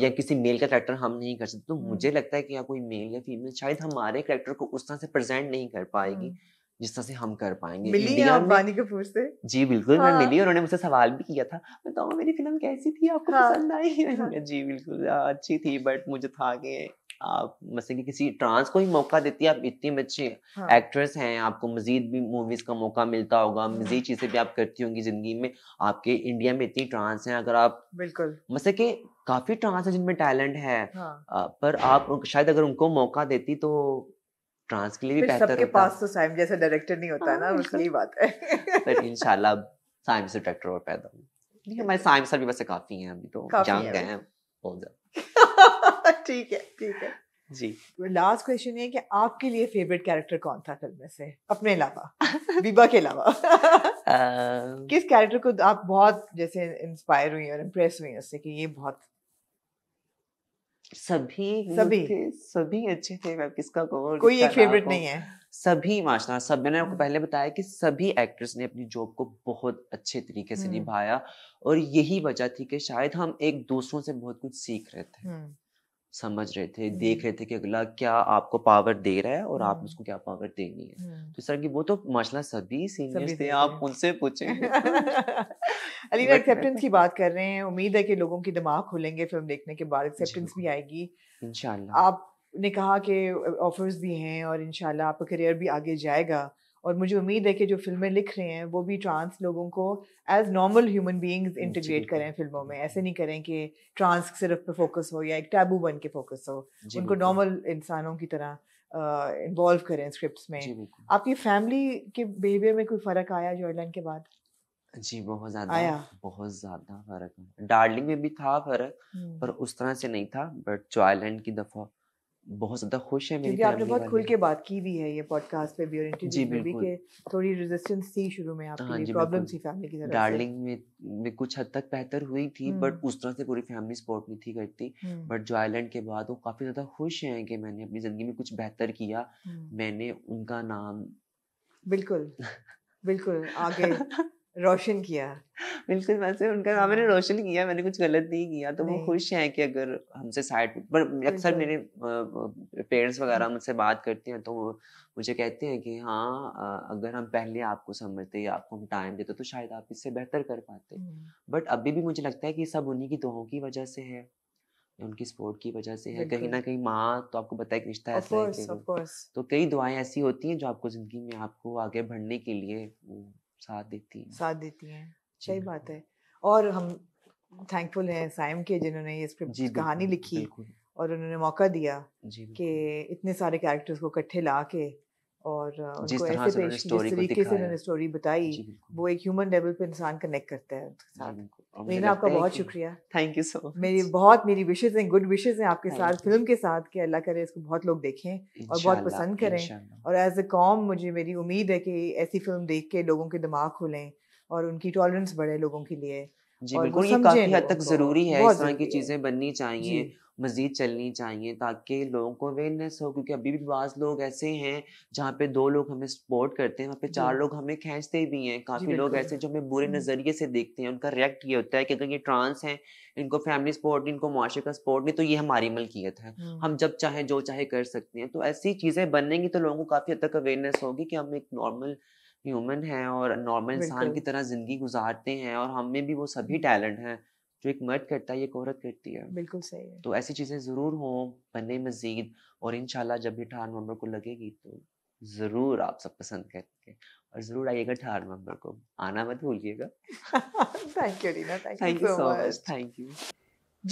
या किसी मेल का करेक्टर हम नहीं कर सकते तो मुझे हम्म। लगता है कि यहाँ कोई मेल या फीमेल शायद हमारे करेक्टर को उस तरह से प्रेजेंट नहीं कर पाएगी हाँ। जिस तरह से हम कर पाएंगे मिली आप पानी कपूर से जी बिल्कुल हाँ। मैं मिली हाँ। उन्होंने मुझसे सवाल भी किया था बताओ मेरी फिल्म कैसी थी आपको हाँ। पसंद आई हाँ। जी बिल्कुल अच्छी थी बट मुझे था कि आप मतलब कि किसी ट्रांस को ही मौका देती आप इतनी अच्छी हाँ। एक्ट्रेस हैं आपको मजीद भी मूवीज का मौका मिलता होगा हाँ। मजीद चीजें भी आप करती होंगी जिंदगी में आपके इंडिया में इतनी ट्रांस हैं अगर आप बिल्कुल मतलब कि काफी ट्रांस है जिनमें टैलेंट है हाँ। पर आप शायद अगर उनको मौका देती तो ट्रांस के लिए भी बेहतर सबके पास तो साइम जैसा डायरेक्टर नहीं होता हाँ, ना उसकी बात है पर इंशाल्लाह साइम से डायरेक्टर और पैदा हो नहीं हमारे साइम सर भी वैसे काफी हैं अभी तो जान गए हैं बहुत ज्यादा ठीक है ठीक है जी लास्ट क्वेश्चन ये कि आपके लिए फेवरेट कैरेक्टर कौन था फिल्म में से अपने अलावा बीबा के अलावा किस कैरेक्टर को आप बहुत जैसे इंस्पायर हुई और इम्प्रेस हुई उससे कि ये बहुत सभी सभी थे सभी अच्छे थे मैं किसका को कोई एक फेवरेट नहीं है सभी माशा सब मैंने आपको हम्म। पहले बताया कि सभी एक्ट्रेस ने अपनी जॉब को बहुत अच्छे तरीके से हम्म। निभाया और यही वजह थी कि शायद हम एक दूसरों से बहुत कुछ सीख रहे थे हम्म। समझ रहे थे देख रहे थे कि अगला क्या आपको पावर दे रहा है और आप उसको क्या पावर देनी है तो सर की वो तो माशाल्लाह सभी सीनियर्स थे आप उनसे पूछें अली एक्सेप्टेंस की बात कर रहे हैं उम्मीद है कि लोगों के दिमाग खुलेंगे फिल्म देखने के बाद एक्सेप्टेंस भी आएगी इंशाल्लाह आपने कहा कि ऑफर्स भी हैं और इंशाल्लाह आपका करियर भी आगे जाएगा और मुझे उम्मीद है कि जो फिल्में लिख रहे हैं वो भी ट्रांस लोगों को as normal human beings integrate करें फिल्मों में ऐसे नहीं करें कि ट्रांस सिर्फ पे फोकस हो या एक टैबू बन के फोकस हो उनको नॉर्मल इंसानों की तरह इन्वॉल्व uh, करें स्क्रिप्ट में आपकी फैमिली के बिहेवियर में कोई फ़र्क आया जॉर्डन के बाद जी बहुत ज्यादा आया बहुत ज्यादा फर्क डार्लिंग में भी था फर्क हम्म। पर उस तरह से नहीं था बट जॉयलैंड की दफा बहुत ज्यादा खुश है मेरी आपने बहुत खुल के बात की भी है ये पॉडकास्ट पे भी और इंटरव्यू में भी के थोड़ी रेजिस्टेंस थी शुरू में आपके हाँ, लिए प्रॉब्लम थी फैमिली की तरफ डार्लिंग में में कुछ हद तक बेहतर हुई थी बट हम्म। उस तरह से पूरी फैमिली सपोर्ट नहीं थी करती बट हम्म। जो आइलैंड के बाद वो काफी ज्यादा खुश है कि मैंने अपनी जिंदगी में कुछ बेहतर किया हम्म। मैंने उनका नाम बिल्कुल बिल्कुल आगे रोशन किया बिल्कुल वैसे उनका हाँ मैंने रोशन किया मैंने कुछ गलत नहीं किया तो वो खुश हैं कि अगर हमसे साइड पर अक्सर मेरे पेरेंट्स वगैरह हाँ। मुझसे बात करते हैं तो मुझे कहते हैं कि हाँ अगर हम पहले आपको समझते या आपको हम टाइम देते तो शायद आप इससे बेहतर कर पाते हम्म। बट अभी भी मुझे लगता है कि सब उन्हीं की दुआओं की वजह से है उनकी सपोर्ट की वजह से है कहीं ना कहीं माँ तो आपको पता है रिश्ता ऐसा है तो कई दुआएं ऐसी होती हैं जो आपको जिंदगी में आपको आगे बढ़ने के लिए साथ देती हैं साथ देती हैं सही बात है और हम थैंकफुल हैं साइम के जिन्होंने ये स्क्रिप्ट कहानी लिखी और उन्होंने मौका दिया कि इतने सारे कैरेक्टर्स को इकट्ठे ला के और उनको ऐसे पेश जिस तरीके से उन्होंने स्टोरी बताई वो एक ह्यूमन लेवल पे इंसान कनेक्ट करता है उनके साथ तो मीना आपका बहुत शुक्रिया थैंक यू सो मच मेरी बहुत मेरी विशेज हैं गुड विशेज हैं आपके साथ फिल्म के साथ कि अल्लाह करे इसको बहुत लोग देखें और बहुत पसंद करें और एज अ कॉम मुझे मेरी उम्मीद है कि ऐसी फिल्म देख के लोगों के दिमाग खुलें और उनकी टॉलरेंस बढ़े लोगों के लिए जी बिल्कुल ये काफी हद तक जरूरी है इस तरह की चीजें बननी चाहिए मज़ीद चलनी चाहिए ताकि लोगों को अवेयरनेस हो क्योंकि अभी भी बाज़ लोग ऐसे हैं जहाँ पे दो लोग हमें सपोर्ट करते हैं वहाँ पे चार लोग हमें खींचते भी हैं काफ़ी लोग ऐसे जो हमें बुरे हम्म। नज़रिए से देखते हैं उनका रिएक्ट ये होता है कि अगर ये ट्रांस हैं इनको फैमिली सपोर्ट इनको मुआरे का सपोर्ट नहीं तो ये हमारी मलकियत है हाँ। हम जब चाहे जो चाहे कर सकते हैं तो ऐसी चीज़ें बनेंगी तो लोगों को काफ़ी हद तक अवेयरनेस होगी कि हम एक नॉर्मल ह्यूमन हैं और नॉर्मल इंसान की तरह ज़िंदगी गुजारते हैं और हम में भी वो सभी टैलेंट हम्म। हैं जो एक मर्द करता है ये एक औरत करती है बिल्कुल सही है तो ऐसी चीजें जरूर हों बने मजीद और इनशाला जब भी अठारह नवंबर को लगेगी तो जरूर आप सब पसंद करेंगे और जरूर आइएगा अठारह नवंबर को आना मत भूलिएगा thank you thank you so much thank you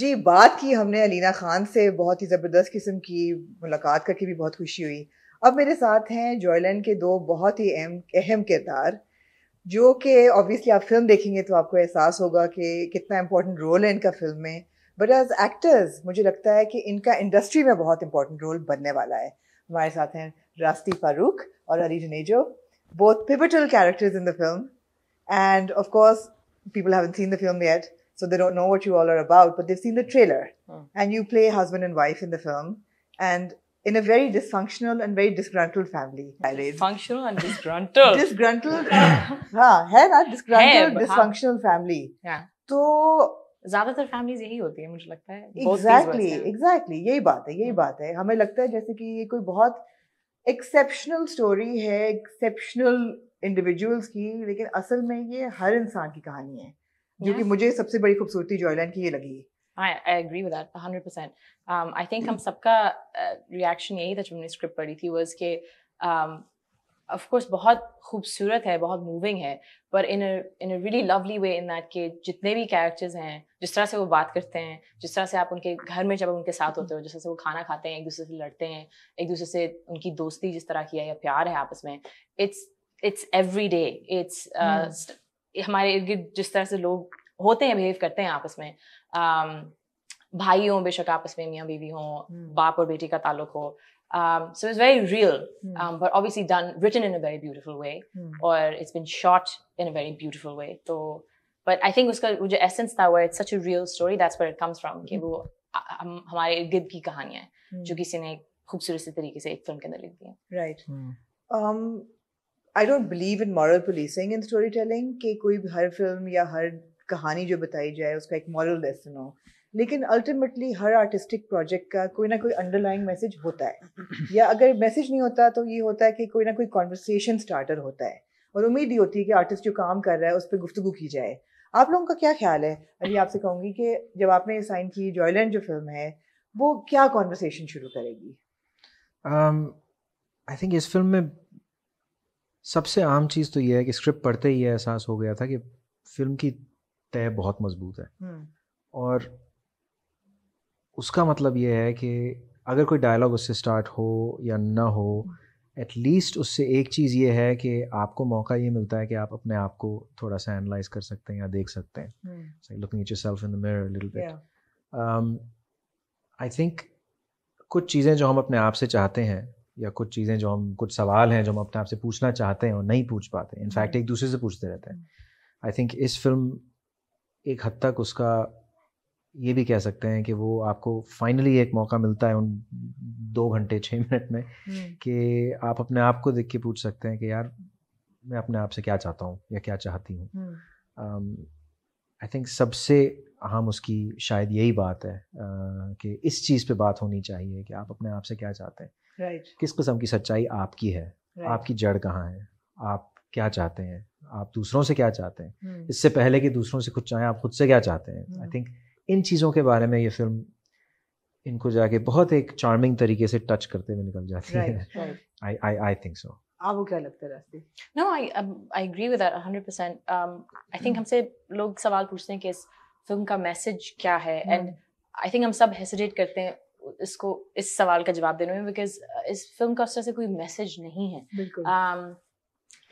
जी बात की हमने अलीना खान से बहुत ही ज़बरदस्त किस्म की मुलाकात करके भी बहुत खुशी हुई अब मेरे साथ हैं जॉयलैंड के दो बहुत ही अहम अहम किरदार जो कि ऑब्वियसली आप फिल्म देखेंगे तो आपको एहसास होगा कि कितना इम्पोर्टेंट रोल है इनका फिल्म में बट एज एक्टर्स मुझे लगता है कि इनका इंडस्ट्री में बहुत इंपॉर्टेंट रोल बनने वाला है हमारे साथ हैं रास्ती फारूक और Ali Junejo both pivotal characters in the film and of course people haven't seen the film yet so they don't know what you all are about but they seen the trailer and you play husband and wife in the film and in a very dysfunctional and very disgruntled family. Dysfunctional and disgruntled. disgruntled. हाँ है ना disgruntled, dysfunctional family. Yeah. तो ज्यादातर families यही होती है मुझे लगता है exactly, exactly, यही बात है यही बात है हमें लगता है जैसे कि ये कोई बहुत एक्सेप्शनल स्टोरी है एक्सेप्शनल इंडिविजुअल्स की लेकिन असल में ये हर इंसान की कहानी है जो yes. कि मुझे सबसे बड़ी खूबसूरती जॉयलैंड की ये लगी I, I agree with that 100%. Um, I think हम hmm. सबका रिएक्शन यही था जब हमने स्क्रिप्ट पढ़ी थी वाज के ऑफ कोर्स बहुत खूबसूरत है बहुत मूविंग है पर in in a really lovely way in that के जितने भी कैरेक्टर्स हैं जिस तरह से वो बात करते हैं जिस तरह से आप उनके घर में जब उनके साथ होते हो जिस तरह से वो खाना खाते हैं एक दूसरे से लड़ते हैं एक दूसरे से उनकी दोस्ती जिस तरह की है या प्यार है आपस में it's it's everyday it's हमारे इर्द गिर्द जिस तरह से लोग होते हैं बिहेव करते हैं आपस में um, भाई हों बेशक आपस में मियाँ बीवी हों hmm. बाप और बेटी का ताल्लुक हो Um, so it's very real, mm. um, but obviously done, written in a very beautiful way, mm. or it's been shot in a very beautiful way. So, but I think उसका वो जो essence था where it's such a real story, that's where it comes from. Mm. कि वो हम हमारे इर्द की कहानी है mm. जो किसी ने खूबसूरत से तरीके से एक फिल्म के अंदर लिख दी है. Right. Mm. Um, I don't believe in moral policing in storytelling कि कोई हर फिल्म या हर कहानी जो बताई जाए उसका एक मॉरल लेसन हो लेकिन अल्टीमेटली हर आर्टिस्टिक प्रोजेक्ट का कोई ना कोई अंडरलाइंग मैसेज होता है या अगर मैसेज नहीं होता तो ये होता है कि कोई ना कोई कॉन्वर्सेशन स्टार्टर होता है और उम्मीद ये होती है कि आर्टिस्ट जो काम कर रहा है उस पर गुफ्तु की जाए आप लोगों का क्या ख्याल है अभी आपसे कहूँगी कि जब आपने साइन की जॉयलैंड जो फिल्म है वो क्या कॉन्वर्सेशन शुरू करेगी आई um, थिंक इस फिल्म में सबसे आम चीज़ तो यह है कि स्क्रिप्ट पढ़ते ही एहसास हो गया था कि फिल्म की तय बहुत मजबूत है हम्म। और उसका मतलब यह है कि अगर कोई डायलॉग उससे स्टार्ट हो या ना हो एटलीस्ट उससे एक चीज़ ये है कि आपको मौका ये मिलता है कि आप अपने आप को थोड़ा सा एनालाइज कर सकते हैं या देख सकते हैं looking at self in the mirror little bit I think कुछ चीज़ें जो हम अपने आप से चाहते हैं या कुछ चीज़ें जो हम कुछ सवाल हैं जो हम अपने आप से पूछना चाहते हैं और नहीं पूछ पाते इनफैक्ट हम्म। एक दूसरे से पूछते रहते हैं आई हम्म। थिंक इस फिल्म एक हद तक उसका ये भी कह सकते हैं कि वो आपको फाइनली एक मौका मिलता है उन दो घंटे छः मिनट में हम्म। कि आप अपने आप को देख के पूछ सकते हैं कि यार मैं अपने आप से क्या चाहता हूँ या क्या चाहती हूँ आई हम्म। थिंक um, सबसे अहम उसकी शायद यही बात है uh, कि इस चीज़ पे बात होनी चाहिए कि आप अपने आप से क्या चाहते हैं right. किस किस्म की सच्चाई आपकी है right. आपकी जड़ कहाँ है आप क्या चाहते हैं आप दूसरों से क्या चाहते हैं हम्म। इससे पहले कि दूसरों से कुछ चाहें आप खुद से क्या चाहते हैं आई थिंक हम्म। इन चीज़ों के बारे में ये फिल्म इनको जाके बहुत एक चार्मिंग तरीके से टच करते हुए निकल जाती है आई आई आई थिंक सो आपको क्या लगता है no I I agree with that 100% I think हमसे लोग सवाल पूछते हैं कि इस फिल्म का मैसेज क्या है एंड आई थिंक हम सब हेसिटेट करते हैं इसको इस सवाल का जवाब देने में बिकॉज uh, इस फिल्म का उससे कोई मैसेज नहीं है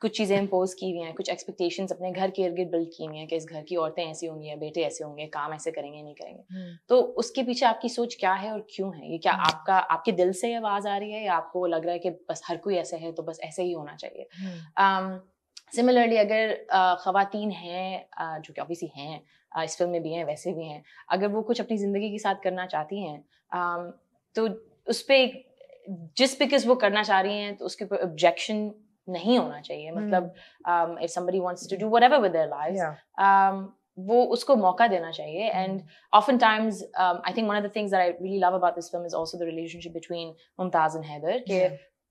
कुछ चीज़ें इम्पोज की हुई हैं कुछ एक्सपेक्टेशंस अपने घर के इर्गिर्द बिल्ड की हुई हैं कि इस घर की औरतें ऐसी होंगी या बेटे ऐसे होंगे काम ऐसे करेंगे नहीं करेंगे हम्म। तो उसके पीछे आपकी सोच क्या है और क्यों है ये क्या हम्म। आपका आपके दिल से आवाज़ आ रही है या आपको लग रहा है कि बस हर कोई ऐसा है तो बस ऐसे ही होना चाहिए सिमिलरली हम्म। अगर ख़वातीन हैं जो कि ऑब्वियसली हैं इस फिल्म में भी हैं वैसे भी हैं अगर वो कुछ अपनी ज़िंदगी के साथ करना चाहती हैं तो उस पर जिस बिकॉज वो करना चाह रही हैं तो उसके ऊपर ऑब्जेक्शन नहीं होना चाहिए हम्म। मतलब if somebody wants to do whatever with their lives वो उसको मौका देना चाहिए and often times I think one of the things that I really love about this film is also the relationship between Mumtaz and Haider के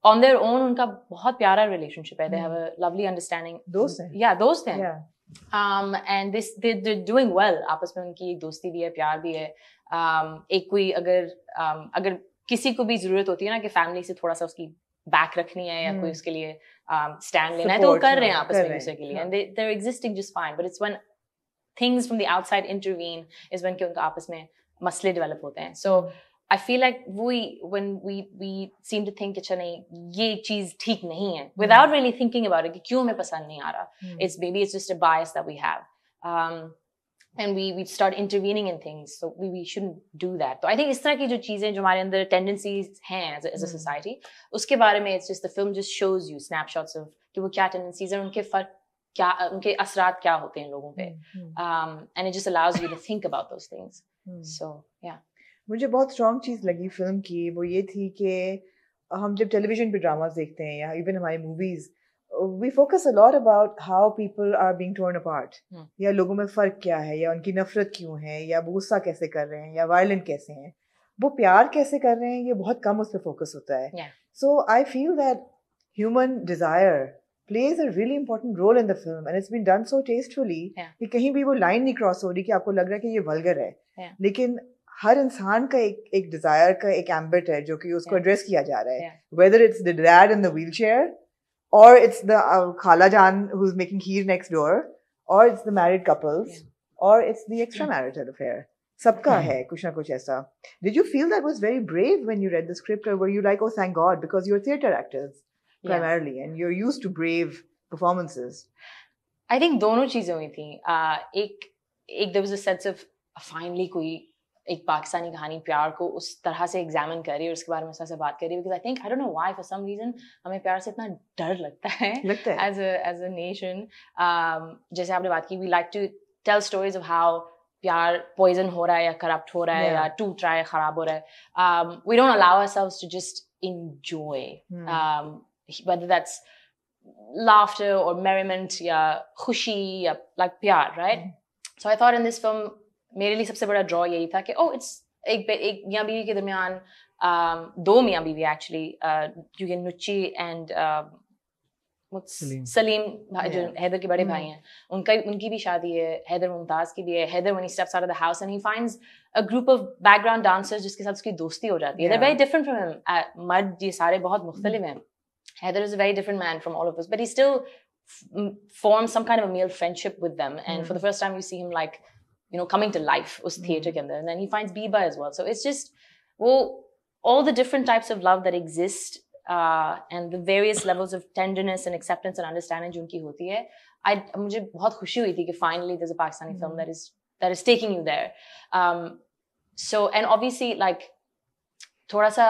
on their own उनका बहुत प्यारा relationship है they have a lovely understanding दोस्त हैं या दोस्त हैं um and this they they're doing well aapas mein unki एक दोस्ती भी है प्यार भी है um, ek koi agar um, agar kisi ko bhi zarurat hoti hai na ki family se thoda sa uski back rakhni hai ya koi uske liye stand लेना है तो कर रहे हैं आपस में दूसरे के लिए and they existing just fine but it's one things from the outside intervene is one कि उनका आपस में मसले डेवलप होते हैं सो आई फील लाइक वही one we we seem to think अच्छा नहीं ये चीज ठीक नहीं है without really thinking about it कि क्यों हमें पसंद नहीं आ रहा it's maybe it's just a bias that we have and we we start intervening in things so we we should do that तो आई थिंक इस तरह की जो चीज़ें जो हमारे अंदर टेंडेंसीज हैं एज अ सोसाइटी उसके बारे में it's just the film just shows you snapshots of कि वो क्या टेंडेंसीज हैं उनके फ़र्क क्या उनके असरात क्या होते हैं लोगों पे and it just allows you to think about those things so या मुझे बहुत स्ट्रॉन्ग चीज़ लगी फिल्म की वो ये थी कि हम जब टेलीविज़न पे ड्रामास देखते हैं या इवन हमारी movies we focus a lot about how people are being torn apart या लोगों में फ़र्क क्या है या उनकी नफरत क्यों है या वो गुस्सा कैसे कर रहे हैं या वायलेंट कैसे हैं वो प्यार कैसे कर रहे हैं ये बहुत कम उस पर फोकस होता है so I feel that human desire plays a really important role in the film and it's been done so tastefully कि कहीं भी वो लाइन नहीं क्रॉस हो रही कि आपको लग रहा है कि ये वलगर है yeah. लेकिन हर इंसान का एक एक डिजायर का एक एम्बिट है जो कि उसको एड्रेस yeah. किया जा रहा है whether it's the dad in the wheelchair or it's the uh, Khala Jan who's making kheer next door, or it's the married couples, yeah. or it's the extramarital affair. Sabka mm-hmm. hai, kuch kuch aisa. Did you feel that was very brave when you read the script, or were you like, oh, thank God, because you're theater actors primarily, yeah. and you're used to brave performances? I think दोनों चीजें हुई थी. एक एक there was a sense of ah, finally koi. एक पाकिस्तानी कहानी प्यार को उस तरह से एग्जामिन करी और उसके बारे में उस तरह से बात करी because I think I don't know why for some reason हमें प्यार से इतना डर लगता है एज एज अ नेशन जैसे आपने बात की we like to tell stories of how प्यार पॉइजन हो रहा है या करप्ट हो रहा है या टूट रहा है खराब हो रहा है we don't allow ourselves to just enjoy um, whether that's laughter or merriment yeah khushi yeah, like pyar right mm. so i thought in this film मेरे लिए सबसे बड़ा ड्रॉ यही था कि ओ oh, इट्स एक एक मियाँ बीवी के दरमियान um, दो मियाँ बीवी actually you can Nucchi and Saleem भाई जो हैदर के बड़े mm-hmm. भाई हैं उनका उनकी भी शादी है हैदर मुमताज की भी है Haider when steps out of the house and he finds a group of background dancers जिसके साथ उसकी दोस्ती हो जाती है they very different from him मर्द ये सारे बहुत मुख्तलिफ mm. हैं Haider is a very different man from all of us but he still forms some kind of a male friendship with them and mm. for the first time you see him you know coming to life उस mm-hmm. theater के अंदर and then he finds Biba as well so it's just वो all the different types of love that exist uh, and the various levels of tenderness and acceptance and understanding जो उनकी होती है I मुझे बहुत खुशी हुई थी कि finally there's a Pakistani mm-hmm. film that is that is taking you there um, so and obviously like थोड़ा सा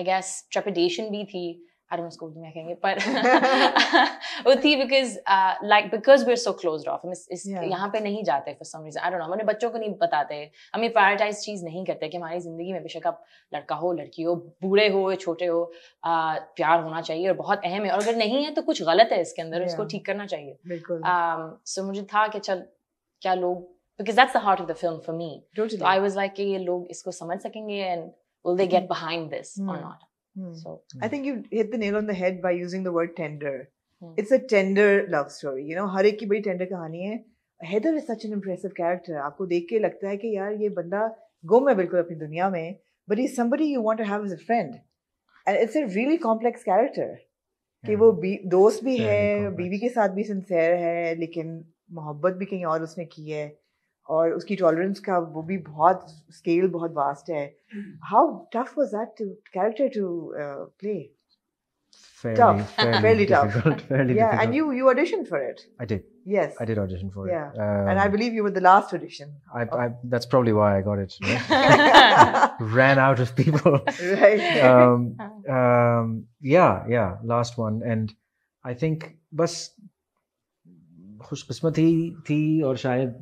I guess trepidation भी थी I don't want to scold them, I but उठी because uh, like because we're so closed off हम इस, इस yeah. यहाँ पे नहीं जाते for some reason I don't know हम अपने बच्चों को नहीं बताते हम ये prioritize चीज नहीं करते कि हमारी जिंदगी में बेशक आप लड़का हो लड़की हो बूढ़े हो या छोटे हो uh, प्यार होना चाहिए और बहुत अहम है और अगर नहीं है तो कुछ गलत है इसके अंदर yeah. उसको ठीक करना चाहिए um, so मुझे था कि चल क्या लोग because that's the heart of the film for me totally. so I was like कि ये लोग इसको समझ सकेंगे and will they get behind this mm. or not Hmm. So I think you hit the nail on the head by using the word tender. Hmm. It's a tender love story. You know, हर एक की बड़ी tender कहानी है. Heather is such an impressive character. आपको देख के लगता है कि यार ये बंदा गुम है बिल्कुल अपनी दुनिया में but is somebody you want to have as a friend and it's a really complex character कि वो बी, दोस्त भी है बीवी के साथ भी सिंसेयर है लेकिन मोहब्बत भी कहीं और उसने की है और उसकी टॉलरेंस का वो भी बहुत स्केल बहुत वास्ट है how tough was that to character to play Fairly, tough, fairly, fairly tough. fairly yeah, difficult. and you you auditioned for it. I did. Yes, I did audition for yeah. it. Um, and I believe you were the last audition. I, I that's probably why I got it. Ran out of people. right. Um, um, yeah, yeah, last one, and I think बस खुशकिस्मत ही थी और शायद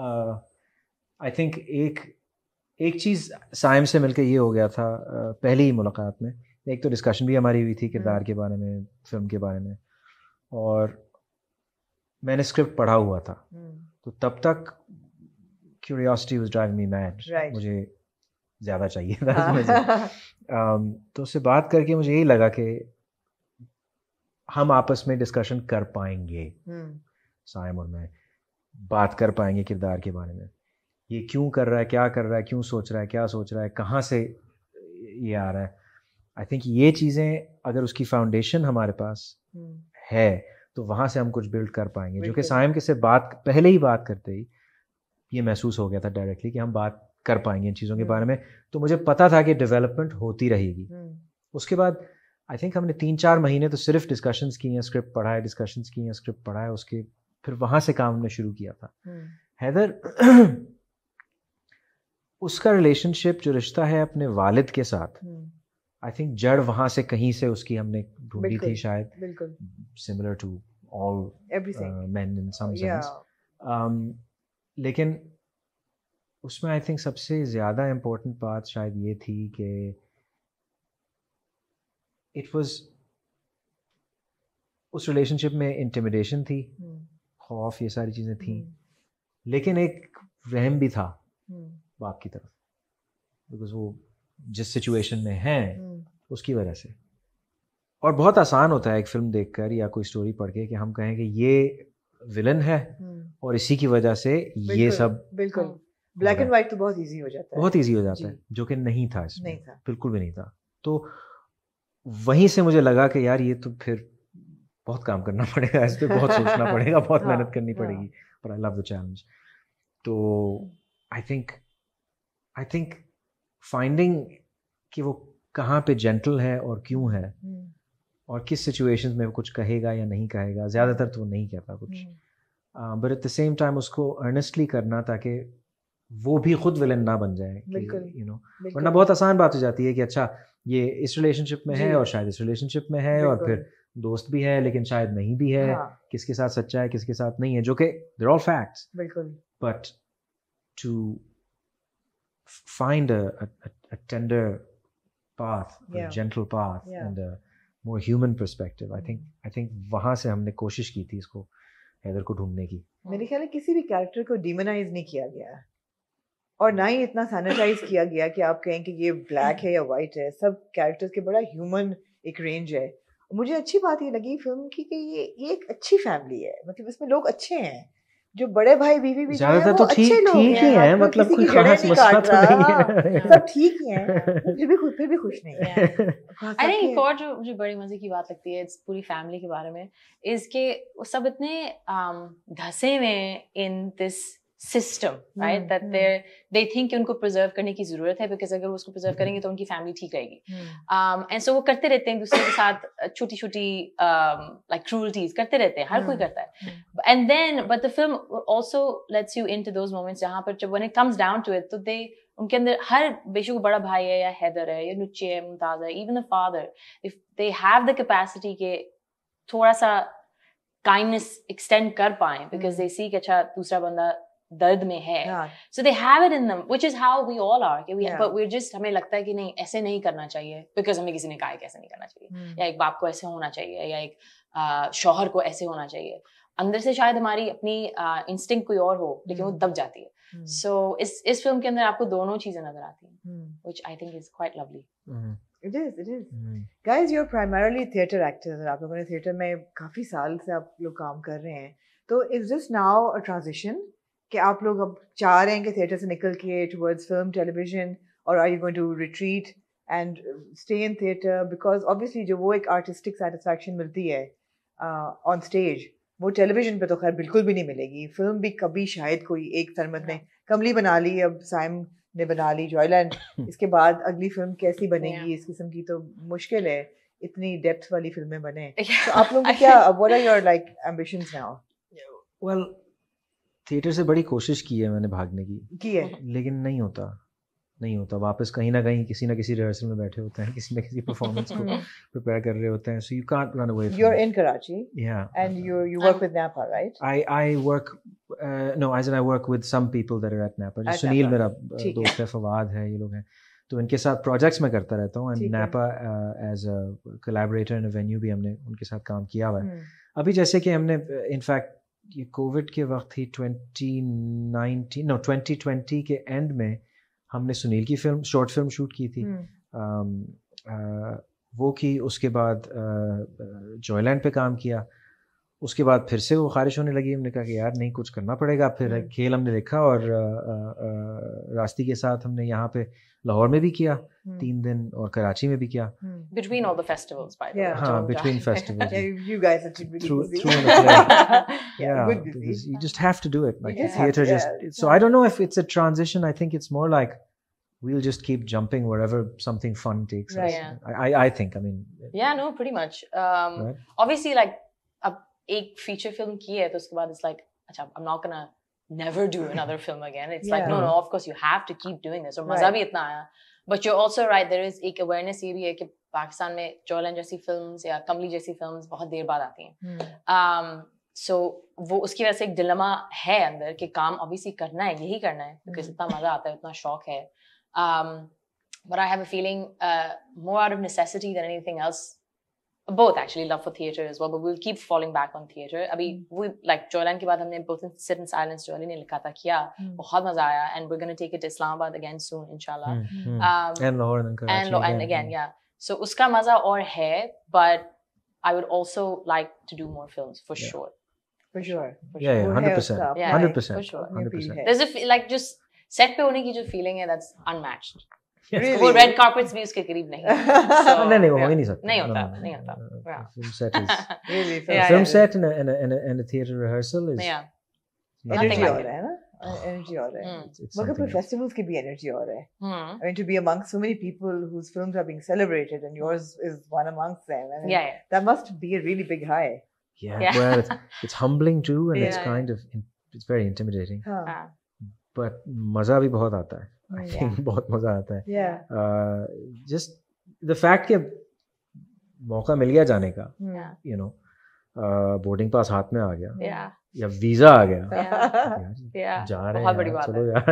आई uh, think एक एक चीज़ साइम से मिलकर ये हो गया था uh, पहली ही मुलाकात में एक तो डिस्कशन भी हमारी हुई थी हम्म। किरदार के बारे में फिल्म के बारे में और मैंने स्क्रिप्ट पढ़ा हुआ था हम्म। तो तब तक curiosity was drive me mad मुझे ज़्यादा चाहिए था हाँ। um, तो उससे बात करके मुझे यही लगा कि हम आपस में डिस्कशन कर पाएंगे हम्म। साइम और मैं बात कर पाएंगे किरदार के बारे में ये क्यों कर रहा है क्या कर रहा है क्यों सोच रहा है क्या सोच रहा है कहाँ से ये आ रहा है आई थिंक ये चीज़ें अगर उसकी फाउंडेशन हमारे पास हम्म। है तो वहाँ से हम कुछ बिल्ड कर पाएंगे जो कि सायम के से बात पहले ही बात करते ही ये महसूस हो गया था डायरेक्टली कि हम बात कर पाएंगे इन चीज़ों के हम्म। बारे में तो मुझे पता था कि डेवलपमेंट होती रहेगी हम्म। उसके बाद आई थिंक हमने तीन चार महीने तो सिर्फ डिस्कशंस की हैं स्क्रिप्ट पढ़ा है डिस्कशंस की हैं स्क्रिप्ट पढ़ा है उसके फिर वहां से काम हमने शुरू किया था हम्म। हैदर उसका रिलेशनशिप जो रिश्ता है अपने वालिद के साथ आई हम्म। थिंक जड़ वहां से कहीं से उसकी हमने ढूंढी थी शायद similar to all man in some sense लेकिन उसमें आई थिंक सबसे ज़्यादा इम्पोर्टेंट बात शायद ये थी कि इट वाज उस रिलेशनशिप में इंटिमिडेशन थी hmm. खौफ तो ये सारी चीज़ें थी हम्म। लेकिन एक रहम भी था बाप हम्म। की तरफ बिकॉज वो जिस सिचुएशन में हैं हम्म। उसकी वजह से और बहुत आसान होता है एक फिल्म देखकर या कोई स्टोरी पढ़ के कि हम कहें कि ये विलन है और इसी की वजह से ये सब बिल्कुल ब्लैक एंड व्हाइट तो बहुत इजी हो जाता है बहुत इजी हो जाता है जो कि नहीं था इसमें नहीं था बिल्कुल भी नहीं था तो वहीं से मुझे लगा कि यार ये तो फिर बहुत काम करना पड़ेगा इस पर बहुत सोचना पड़ेगा बहुत हाँ, मेहनत करनी हाँ। पड़ेगी पर आई लव द चैलेंज तो I think I think finding कि वो कहाँ पे जेंटल है और क्यों है हम्म। और किस सिचुएशन में वो कुछ कहेगा या नहीं कहेगा ज़्यादातर तो वो नहीं कहता कुछ but at the same time उसको अर्नेस्टली करना ताकि वो भी खुद विलन ना बन जाए यू नो वरना बहुत आसान बात हो जाती है कि अच्छा ये इस रिलेशनशिप में है और शायद इस रिलेशनशिप में है और फिर दोस्त भी है लेकिन शायद नहीं भी है हाँ. किसके साथ सच्चा है किसके साथ नहीं है जो कि देर ऑल फैक्ट्स बिल्कुल but to find a tender path gentle path and more human perspective I think I think वहाँ से हमने कोशिश की थी इसको हैदर को ढूंढने की मेरे ख्याल है किसी भी कैरेक्टर को डिमोनाइज नहीं किया गया है और ना ही इतना सैनिटाइज किया गया कि आप कहें कि ये ब्लैक है या वाइट है सब कैरेक्टर्स के बड़ा ह्यूमन एक रेंज है मुझे अच्छी बात ये लगी फिल्म की कि ये ये एक अच्छी फैमिली है मतलब इसमें लोग अच्छे हैं जो बड़े भाई बीवी भी ज्यादातर तो ठीक लोग हैं है है, मतलब कोई खास मसला तो नहीं है सब ठीक ही हैं फिर भी खुद फिर भी खुश नहीं है अरे एक और जो मुझे बड़ी मजे की बात लगती है इस पूरी फैमिली के बारे में इसके सब इतने धसे हुए in this system right that they they think कि उनको प्रिजर्व करने की जरूरत है बिकॉज अगर वो उसको प्रिजर्व करेंगे तो उनकी फैमिली ठीक रहेगी एंड हम्म। सो um, वो करते रहते हैं दूसरे के साथ छोटी छोटी लाइक क्रूलिटीज करते रहते हैं हर कोई हम्म, करता है and then but the film also lets you into those moments जहाँ पर जब when it comes down to it तो दे उनके अंदर हर बेशक बड़ा भाई है या हैदर है या नुचे है मुमताज है even the father if they have the capacity के थोड़ा सा काइंडनेस एक्सटेंड कर पाए बिकॉज दे सी कि अच्छा दूसरा बंदा दर्द में है सो they have it in them which is how we all are कि वी बट वी जस्ट हमें लगता है कि नहीं ऐसे नहीं करना चाहिए बिकॉज हमें किसी ने कहा है कि ऐसे नहीं करना चाहिए hmm. या एक बाप को ऐसे होना चाहिए या एक आ, शौहर को ऐसे होना चाहिए अंदर से शायद हमारी अपनी इंस्टिंग कोई और हो लेकिन hmm. वो दब जाती है सो hmm. so, इस इस फिल्म के अंदर आपको दोनों चीजें नजर आती हैं which I think is quite lovely it is it is guys you are primarily theatre actors आप लोगों ने थिएटर में काफी साल से आप लोग काम कर रहे हैं तो is this now a transition कि आप लोग अब चाह रहे हैं कि थिएटर से निकल के टुवर्ड्स फिल्म टेलीविजन और I you going to retreat and stay in theatre because obviously जो वो एक आर्टिस्टिक सेटिस्फैक्शन मिलती है ऑन uh, स्टेज वो टेलीविजन पे तो खैर बिल्कुल भी नहीं मिलेगी फिल्म भी कभी शायद कोई एक सरमत ने कमली बना ली अब साइम ने बना ली जॉयलैंड इसके बाद अगली फिल्म कैसी बनेगी इस किस्म की तो मुश्किल है इतनी डेप्थ वाली फिल्में बने तो आप लोग क्या what are your like ambitions now well theatre से बड़ी कोशिश की है मैंने भागने की की है लेकिन नहीं होता नहीं होता वापस कहीं ना कहीं किसी ना किसी रिहर्सल में बैठे होते हैं किसी ना किसी परफॉर्मेंस को प्रिपेयर कर रहे होते हैं so you can't run away you are in Karachi या and you you work with NAPA right I I work no as I work with some people that are at NAPA जो सुनील मेरा uh, दोस्त है फवाद है ये लोग हैं तो इनके साथ प्रोजेक्ट्स में करता रहता हूँ and NAPA as a collaborator in a venue भी हमने उनके साथ काम किया हुआ है हम्म। अभी जैसे कि हमने इनफैक्ट uh, ये कोविड के वक्त ही 2019 नो no, 2020 के एंड में हमने सुनील की फिल्म शॉर्ट फिल्म शूट की थी आ, हम्म। आ, वो की उसके बाद जॉयलैंड पे काम किया उसके बाद फिर से वो खारिज होने लगी हमने कहा कि यार नहीं कुछ करना पड़ेगा फिर खेल हमने देखा और रास्ती के साथ हमने यहाँ पे लाहौर में भी किया तीन दिन और कराची में भी किया between all the festivals by the way हां between festivals you guys are really busy yeah because you just have to do it like yeah, theater yeah. just so i don't know if it's a transition i think it's more like we'll just keep jumping wherever something fun takes right, us yeah. I, I i think i mean yeah no pretty much um right? obviously like अब एक feature film की है तो उसके बाद it's like अच्छा I am not gonna never do another film again it's like no no of course you have to keep doing this और मजा भी इतना आया but you also right there is एक अवेयरनेस ये भी है कि पाकिस्तान में चोलन जैसी फिल्म्स या कमली जैसी फिल्म्स बहुत देर बाद आती हैं hmm. um, सो so, वो उसकी वजह से एक डिलमा है अंदर कि काम ऑब्वियसली करना है यही करना है क्योंकि hmm. इतना मजा आता है इतना शौक है but I have a feeling more out of necessity than anything else both actually love for theater as well but we'll keep falling back on theater I mm we like joyland ke baad humne both in sit in silence Joyland ali ne likha tha kiya bahut mm. maza aaya and we're going to take it to islamabad again soon inshallah mm, mm. um, and lahore and Karachi and, again, mm. yeah so uska maza aur hai but i would also like to do more films for yeah. sure for sure for yeah, sure. yeah 100% yeah, 100% for sure 100%. there's a like just set pe hone ki jo feeling hai that's unmatched Really? वो red carpets भी उसके करीब नहीं so, नहीं नहीं वो हो ही नहीं सकता नहीं होता नहीं होता film set is really film set and and and and theatre rehearsal is या एनर्जी और है ना uh, energy और है मगर hmm. पर festivals की energy और है hmm. I mean to be amongst so many people whose films are being celebrated and yours is one amongst them yeah, that must be a really big high yeah, yeah. well it's, humbling too and it's kind of it's very intimidating हाँ. Ah. but मजा भी बहुत आता है बहुत मजा आता है जस्ट द फैक्ट कि मौका मिल गया जाने का यू नो बोर्डिंग पास हाथ में आ गया या वीजा आ गया जा रहे हैं चलो यार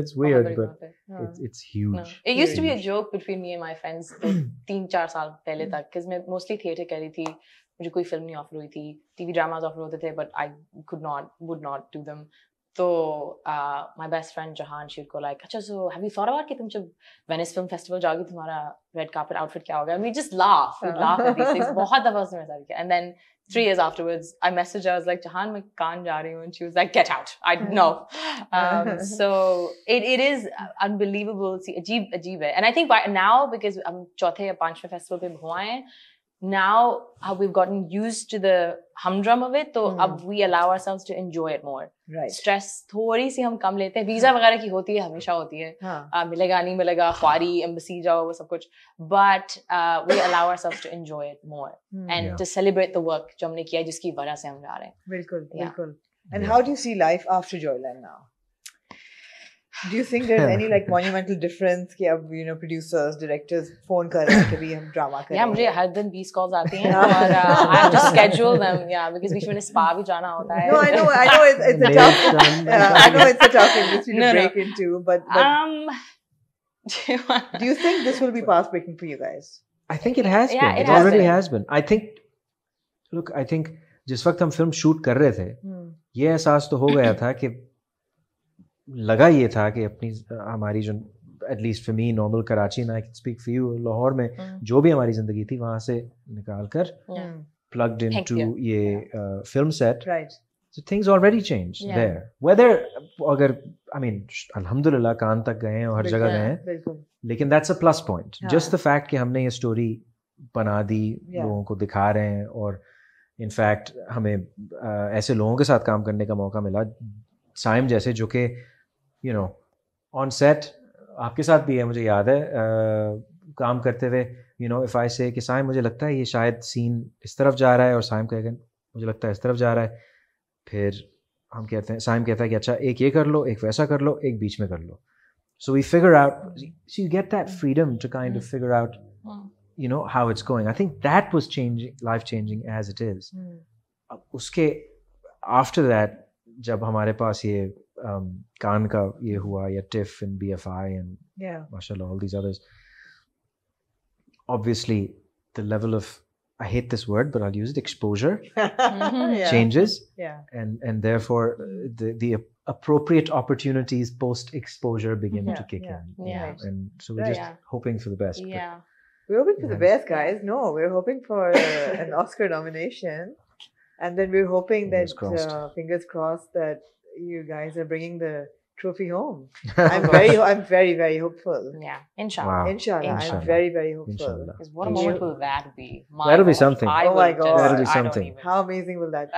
it's no weird but it's it's huge it used to be a joke between me and my friends तीन चार साल पहले तक cuz मैं मोस्टली थिएटर कर रही थी मुझे कोई फिल्म नहीं ऑफर हुई थी टीवी ड्रामास ऑफर होते थे but I could not would not do them तो my best friend Jahan she को लाइक अच्छा so have you thought about कि तुम जब वेनिस फिल्म फेस्टिवल जाओगी तुम्हारा रेड कार्पेट आउटफिट क्या होगा we just laugh we laugh at these things बहुत दफा उसने ऐसा किया and then 3 years afterwards I messaged her I was like Jahan मैं कान जा रही हूं and she was like get out I no um, so it it is unbelievable see अजीब अजीब है and I think by now because हम चौथे या पांचवे फेस्टिवल पे हुआ है now how we've gotten used to the humdrum of it so mm. we allow ourselves to enjoy it more right. stress थोड़ी सी हम कम लेते हैं visa wagaira ki hoti hai hamesha hoti hai हाँ. uh, मिलेगा नहीं मिलेगा ख्वारी embassy jao wo sab kuch but uh, we allow ourselves to enjoy it more mm. and yeah. to celebrate the work जो हमने किया जिसकी वजह से हम जा रहे हैं bilkul yeah. and yeah. how do you see life after Joyland now do you think there's any like monumental difference कि अब you know producers directors phone कर रहे हैं कि भी हम drama करें yeah मुझे हर दिन 20 calls आती हैं और आई have to schedule them yeah because बीच में spa भी जाना होता है no I know I know it's it's a tough I know it's a tough industry to into but, um do you think this will be path breaking for you guys I think it has yeah, been. It, it has already been. has been. I think. Look, I think जिस वक्त हम film shoot कर रहे थे ये एहसास तो हो गया था कि लगा ये था कि अपनी हमारी जो at least for me normal Karachi ना I speak for you Lahore में हम्म। जो भी हमारी जिंदगी थी वहां से निकाल कर प्लग्ड इन टू ये film set so things already change there whether अगर आई मीन अल्हम्दुलिल्लाह कान तक गए हैं और हर जगह गए हैं लेकिन that's a plus point just the fact कि हमने ये स्टोरी बना दी लोगों को दिखा रहे हैं और इन फैक्ट हमें uh, ऐसे लोगों के साथ काम करने का मौका मिला साइम जैसे जो कि यू नो ऑन सेट आपके साथ भी है मुझे याद है आ, काम करते हुए यू नो इफ़ आई से कि साहिब मुझे लगता है ये शायद सीन इस तरफ जा रहा है और साइम कहकर मुझे लगता है इस तरफ जा रहा है फिर हम कहते हैं साइम कहता है कि अच्छा एक ये कर लो एक वैसा कर लो एक बीच में कर लो so we figure out you get that freedom to kind of figure out you know how it's going I think that was changing life changing as it is अब उसके आफ्टर दैट जब हमारे पास ये um, Khan ka ye hua ya TIFF and BFI and yeah, mashallah, all these others. Obviously, the level of I hate this word, but I'll use it. Exposure yeah. Mm-hmm. changes, yeah, and and therefore uh, the the appropriate opportunities post exposure begin yeah, to kick yeah, in. Yeah. And so we're just yeah. hoping for the best. Yeah. We're hoping for the best, guys. No, we're hoping for uh, an Oscar nomination. And then we're hoping fingers that, crossed. Uh, fingers crossed, that you guys are bringing the trophy home. I'm very, I'm very, very hopeful. Yeah, inshallah. Wow. Inshallah. inshallah. I'm very, very hopeful. Because what a moment will that be? My That'll gosh. be something. I oh my god. That'll be something. Even... How amazing will that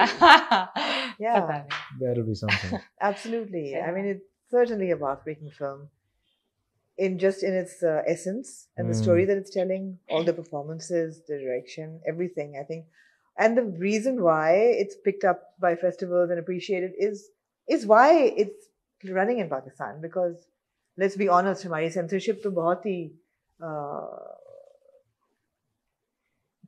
be? yeah. That'll be something. Absolutely. Yeah. I mean, it's certainly a bath-breaking film. In just in its uh, essence and mm. the story mm. that it's telling, all the performances, the direction, everything. I think and the reason why it's picked up by festivals and appreciated is is why it's running in Pakistan because let's be honest, हमारी censorship तो बहुत ही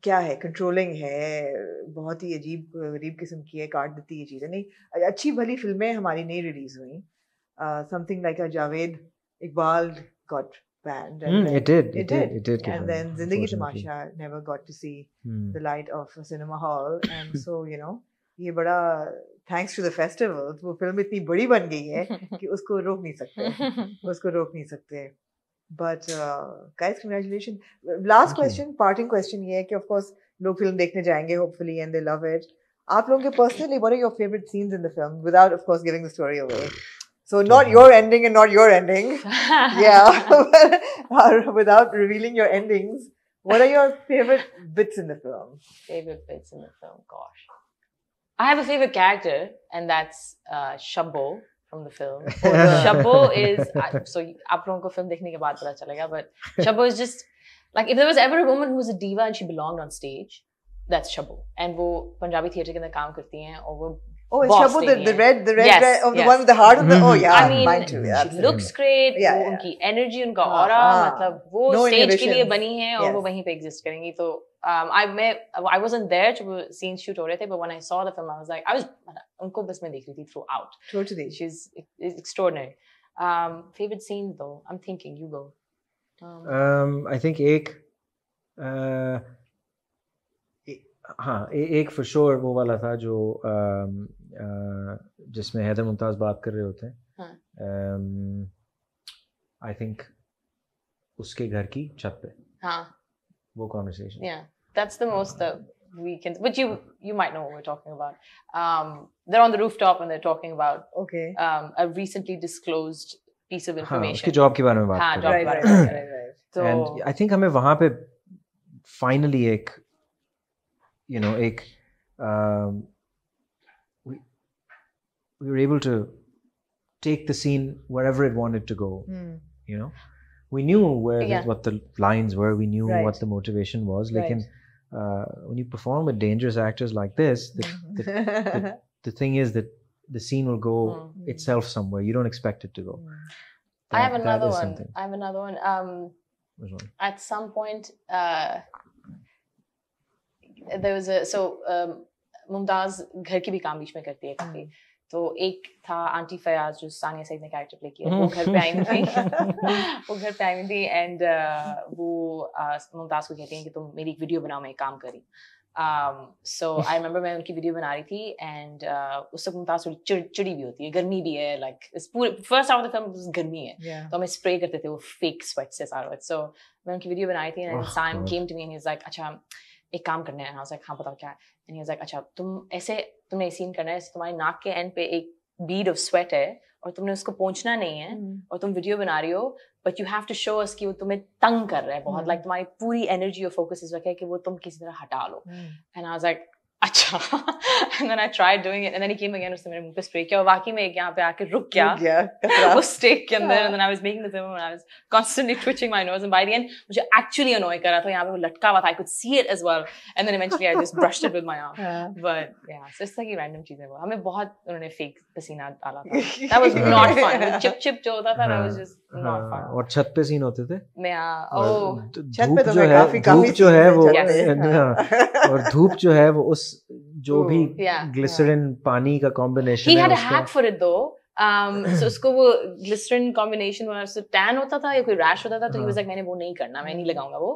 क्या है controlling है बहुत ही अजीब गरीब किस्म की है काट देती है चीज़ें नहीं अच्छी भली फिल्में हमारी नहीं release banned. Hmm, it did. It, did. It did. And then Zindagi Tamasha never got to see hmm. the light of a cinema hall, and so you know, ये बड़ा थैंक्स टू द फेस्टिवल वो film इतनी बड़ी बन गई है कि उसको रोक नहीं सकते उसको रोक नहीं सकते but guys congratulation last question parting question ये है कि ऑफ कोर्स लोग फिल्म देखने जाएंगे hopefully and they love it आप लोगों के personally what are your favourite scenes in the film without of course giving the story away so not your ending and not your ending या without revealing your endings what are your favourite bits in the film favourite bits in the film gosh I have a favorite character, and that's uh, Shabbo from the film. Oh, Shabbo is so. आप लोगों को film देखने के बाद पता चलेगा, but Shabbo is just like if there was ever a woman who was a diva and she belonged on stage, that's Shabbo. And वो Punjabi theatre के अंदर काम करती हैं और वो Oh, it's Shabu, the, the red, the red, yes, red, oh, the yes. one with the heart of the, oh mm-hmm. yeah, I mean, mine too. Yeah, she looks great, yeah, yeah. उनकी energy, उनका हाँ, aura, हाँ, मतलब वो no stage के लिए बनी है और yes. वो वहीं पे exist um, मैं I wasn't there to see shoot हो but when I saw the film I was like I was उनको बस मैं देख रही थी throughout. Totally. She's extraordinary. Um, favorite scene though, I'm thinking, you go. Um, um I think एक uh, हाँ ए, एक फॉर श्योर वो वाला था जो आ, आ, जिसमें हैदर मुमताज बात कर रहे होते हैं आई थिंक उसके घर की छत पे हाँ वो कॉन्वर्सेशन या that's the most we can but you you might know what we're talking about um they're on the rooftop and they're talking about okay um a recently disclosed piece of information उसके job के बारे में बात कर रहे हैं right right right तो I think हमें वहां पे फाइनली एक you know um, we, we were able to take the scene wherever it wanted to go mm. you know we knew where yeah. the, what the lines were we knew right. what the motivation was like right. in, uh, when you perform with dangerous actors like this the, the, the, the thing is that the scene will go mm. itself somewhere you don't expect it to go mm. that, I, have I have another one i have another one at some point uh, there was a so um, Mumtaz घर की भी काम बीच में करती है हाँ। काफी तो एक था आंटी फयाज जो सानिया सईद ने कैरेक्टर प्ले किया हाँ। वो घर पे आई थी वो घर पे आई थी एंड uh, वो मुमताज uh, को कहती हैं कि तुम मेरी एक वीडियो बनाओ मैं एक काम करी सो आई रिमेंबर मैं उनकी वीडियो बना रही थी एंड uh, उस वक्त मुमताज थोड़ी चिड़ी भी होती है गर्मी भी है लाइक पूरे फर्स्ट आवर फिल्म गर्मी है तो हमें स्प्रे करते थे वो फेक स्वेट से सारा सो मैं उनकी वीडियो बनाई थी and came to me like अच्छा एक काम करना है आई हाँ बताओ क्या है एंड ही अच्छा तुम ऐसे तुमने सीन करना है तुम्हारी नाक के एंड पे एक बीड ऑफ स्वेट है और तुमने उसको पहुंचना नहीं है mm. और तुम वीडियो बना रही हो but you have to show us कि वो तुम्हें तंग कर रहा है बहुत लाइक हम्म। mm. like, तुम्हारी पूरी एनर्जी और फोकस इस वक्त है कि वो तुम किसी तरह हटा लो एंड आई वाज लाइक अच्छा and then I tried doing it and then he came again उसने मेरे मुंह पे स्प्रे किया और वाकई में एक यहाँ पे आके रुक गया उस स्टेक के अंदर and then I was making the film and I was constantly twitching my nose and by the end मुझे एक्चुअली अनॉय कर रहा था यहाँ पे वो लटका हुआ था I could see it as well and then eventually I just brushed it with my arm but या सो इट्स लाइक रैंडम चीजें वो हमें बहुत उन्होंने फेक पसीना डाला था दैट वाज नॉट फन चिप चिप जो होता था दैट वाज जस्ट हाँ, और छत पे सीन होते थे हाँ, धूप तो जो है जो है वो हाँ, और धूप जो है वो उस जो भी ग्लिसरिन पानी का कॉम्बिनेशन सो उसको वो ग्लिसरिन कॉम्बिनेशन से टैन होता था या कोई रैश होता था तो ही वाज लाइक मैंने वो नहीं करना मैं नहीं लगाऊंगा वो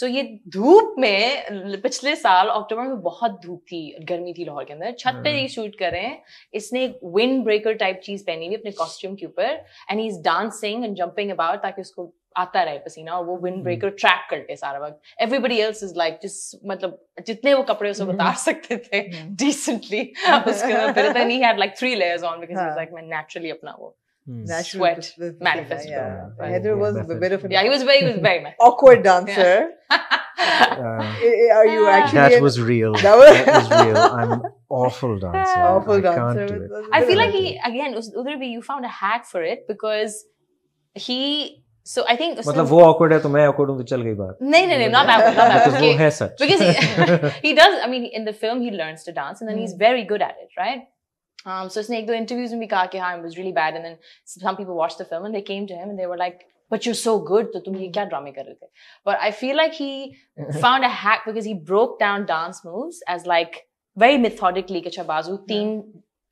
सो ये धूप में पिछले साल अक्टूबर में बहुत धूप थी गर्मी थी लाहौर के अंदर छत पे ये शूट कर रहे हैं इसने एक विंड ब्रेकर टाइप चीज पहनी हुई अपने कॉस्ट्यूम के ऊपर and he is dancing and jumping about ताकि उसको आता रहे पसीना और वो विंड ब्रेकर ट्रैक करते सारा वक्त एवरीबडी एल्स इज लाइक जिस मतलब जितने वो कपड़े उसे उतार सकते थे डिसेंटली उसके अंदर then he had like three layers on because he was like मैं नेचुरली अपना वो hmm. sweat manifest. Yeah, yeah. Edward was a bit of an yeah. He was very, very awkward dancer. Eh, eh, are you actually? That was real. That was, real. I'm awful dancer. Awful I dancer. Can't do it. I feel like he again, Udurbi, you found a hack for it because he So I think मतलब वो awkward है तो मैं awkward हूँ तो चल गई बात नहीं नहीं नहीं not awkward not awkward वो है सच because he, he does I mean in the film he learns to dance and then he's very good at it right um so उसने एक दो interviews में भी कहा कि हाँ it was really bad and then some people watched the film and they came to him and they were like but you're so good तो तुम ये क्या drama कर रहे थे but I feel like he found a hack because he broke down dance moves as like very methodically कि अच्छा बाजू तीन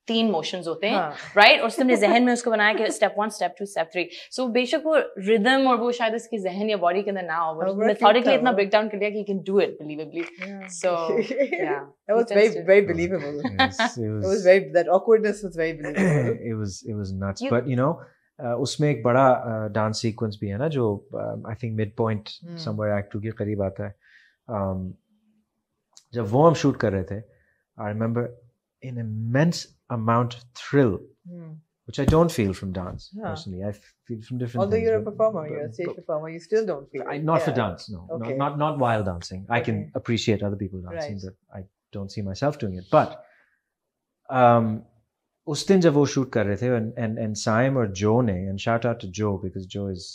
तीन मोशन होते हैं राइट हाँ। और तुमने जहन में उसको बनाया कि step one step two step three so बेशक वो रिदम और वो शायद उसकी जहन या बॉडी के अंदर ना हो मेथोडिकली इतना ब्रेक डाउन कर दिया कि you can do it believably so या उसमें एक बड़ा डांस uh, सीक्वेंस भी है ना जो I think midpoint somewhere act two के करीब आता है um, जब वो हम शूट कर रहे थे I remember an immense amount of thrill, mm. which I don't feel from dance yeah. personally. I feel from different. Although things, you're a performer, but, you're a stage performer, you still don't feel. I, not yeah. for dance, no. Okay. Not, not, not while dancing. I can appreciate other people dancing, right. but I don't see myself doing it. But um, उस दिन जब वो shoot कर रहे थे and and Saim और जो ने and shout out to Joe because Joe is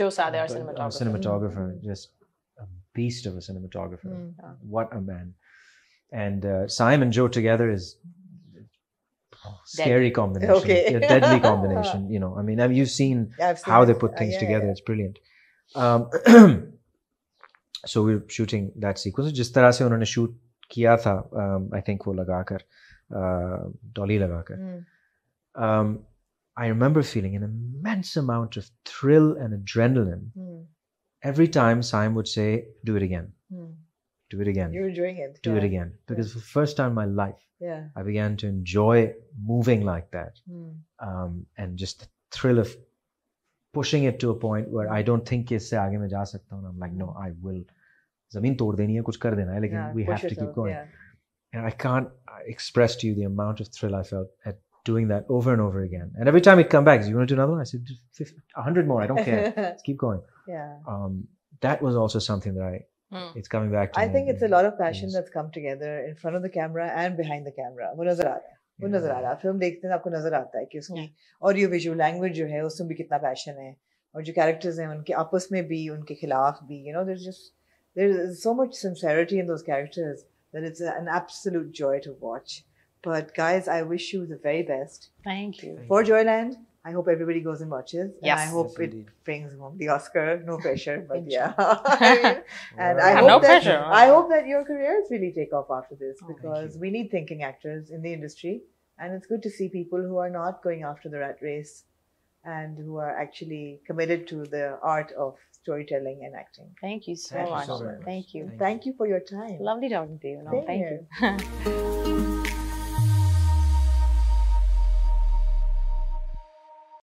Joe सादे our cinematographer cinematographer just a beast of a cinematographer. Hmm. What a man and uh, and Joe together is scary combination. Okay. deadly combination. You know, I mean, have you've seen how they put things uh, yeah, together. Yeah, it's brilliant. Um, so we're shooting that sequence. Just तरह से उन्होंने shoot किया um, I think वो लगाकर, uh, dolly लगाकर. Mm. Um, I remember feeling an immense amount of thrill and adrenaline mm. every time Simon would say, "Do it again." Mm do it again. You are enjoying it. Do yeah. it again. Because yeah. for the first time in my life, yeah. I began to enjoy moving like that. Mm. Um, and just the thrill of pushing it to a point where I don't think it's आगे मैं जा I'm like, no, I will. yeah, we have to keep going. Yeah. And I can't express to you the amount of thrill I felt at doing that over and over again. And every time it come back, you want to do another one? I said, 100 more. I don't care. Let's keep going. Yeah. Um, that was also something that I Hmm. It's coming back to I think it's a lot of passion that's come together in front of the camera and behind the camera. Or your visual language passion or your characters upus may be unke khilaaf bhi. you know, there's just there's so much sincerity in those characters that it's an absolute joy to watch. But guys, I wish you the very best. Thank you. For Joyland. I hope everybody goes and watches. Yes. And I hope yes, it indeed. brings home the Oscar. No pressure, but yeah. and I hope no that, pressure. I hope that your careers really take off after this oh, because we need thinking actors in the industry. And it's good to see people who are not going after the rat race and who are actually committed to the art of storytelling and acting. Thank you so, thank much. You so much. Thank you. Thank, thank you. you. for your time. Lovely talking to you. No, thank here. you.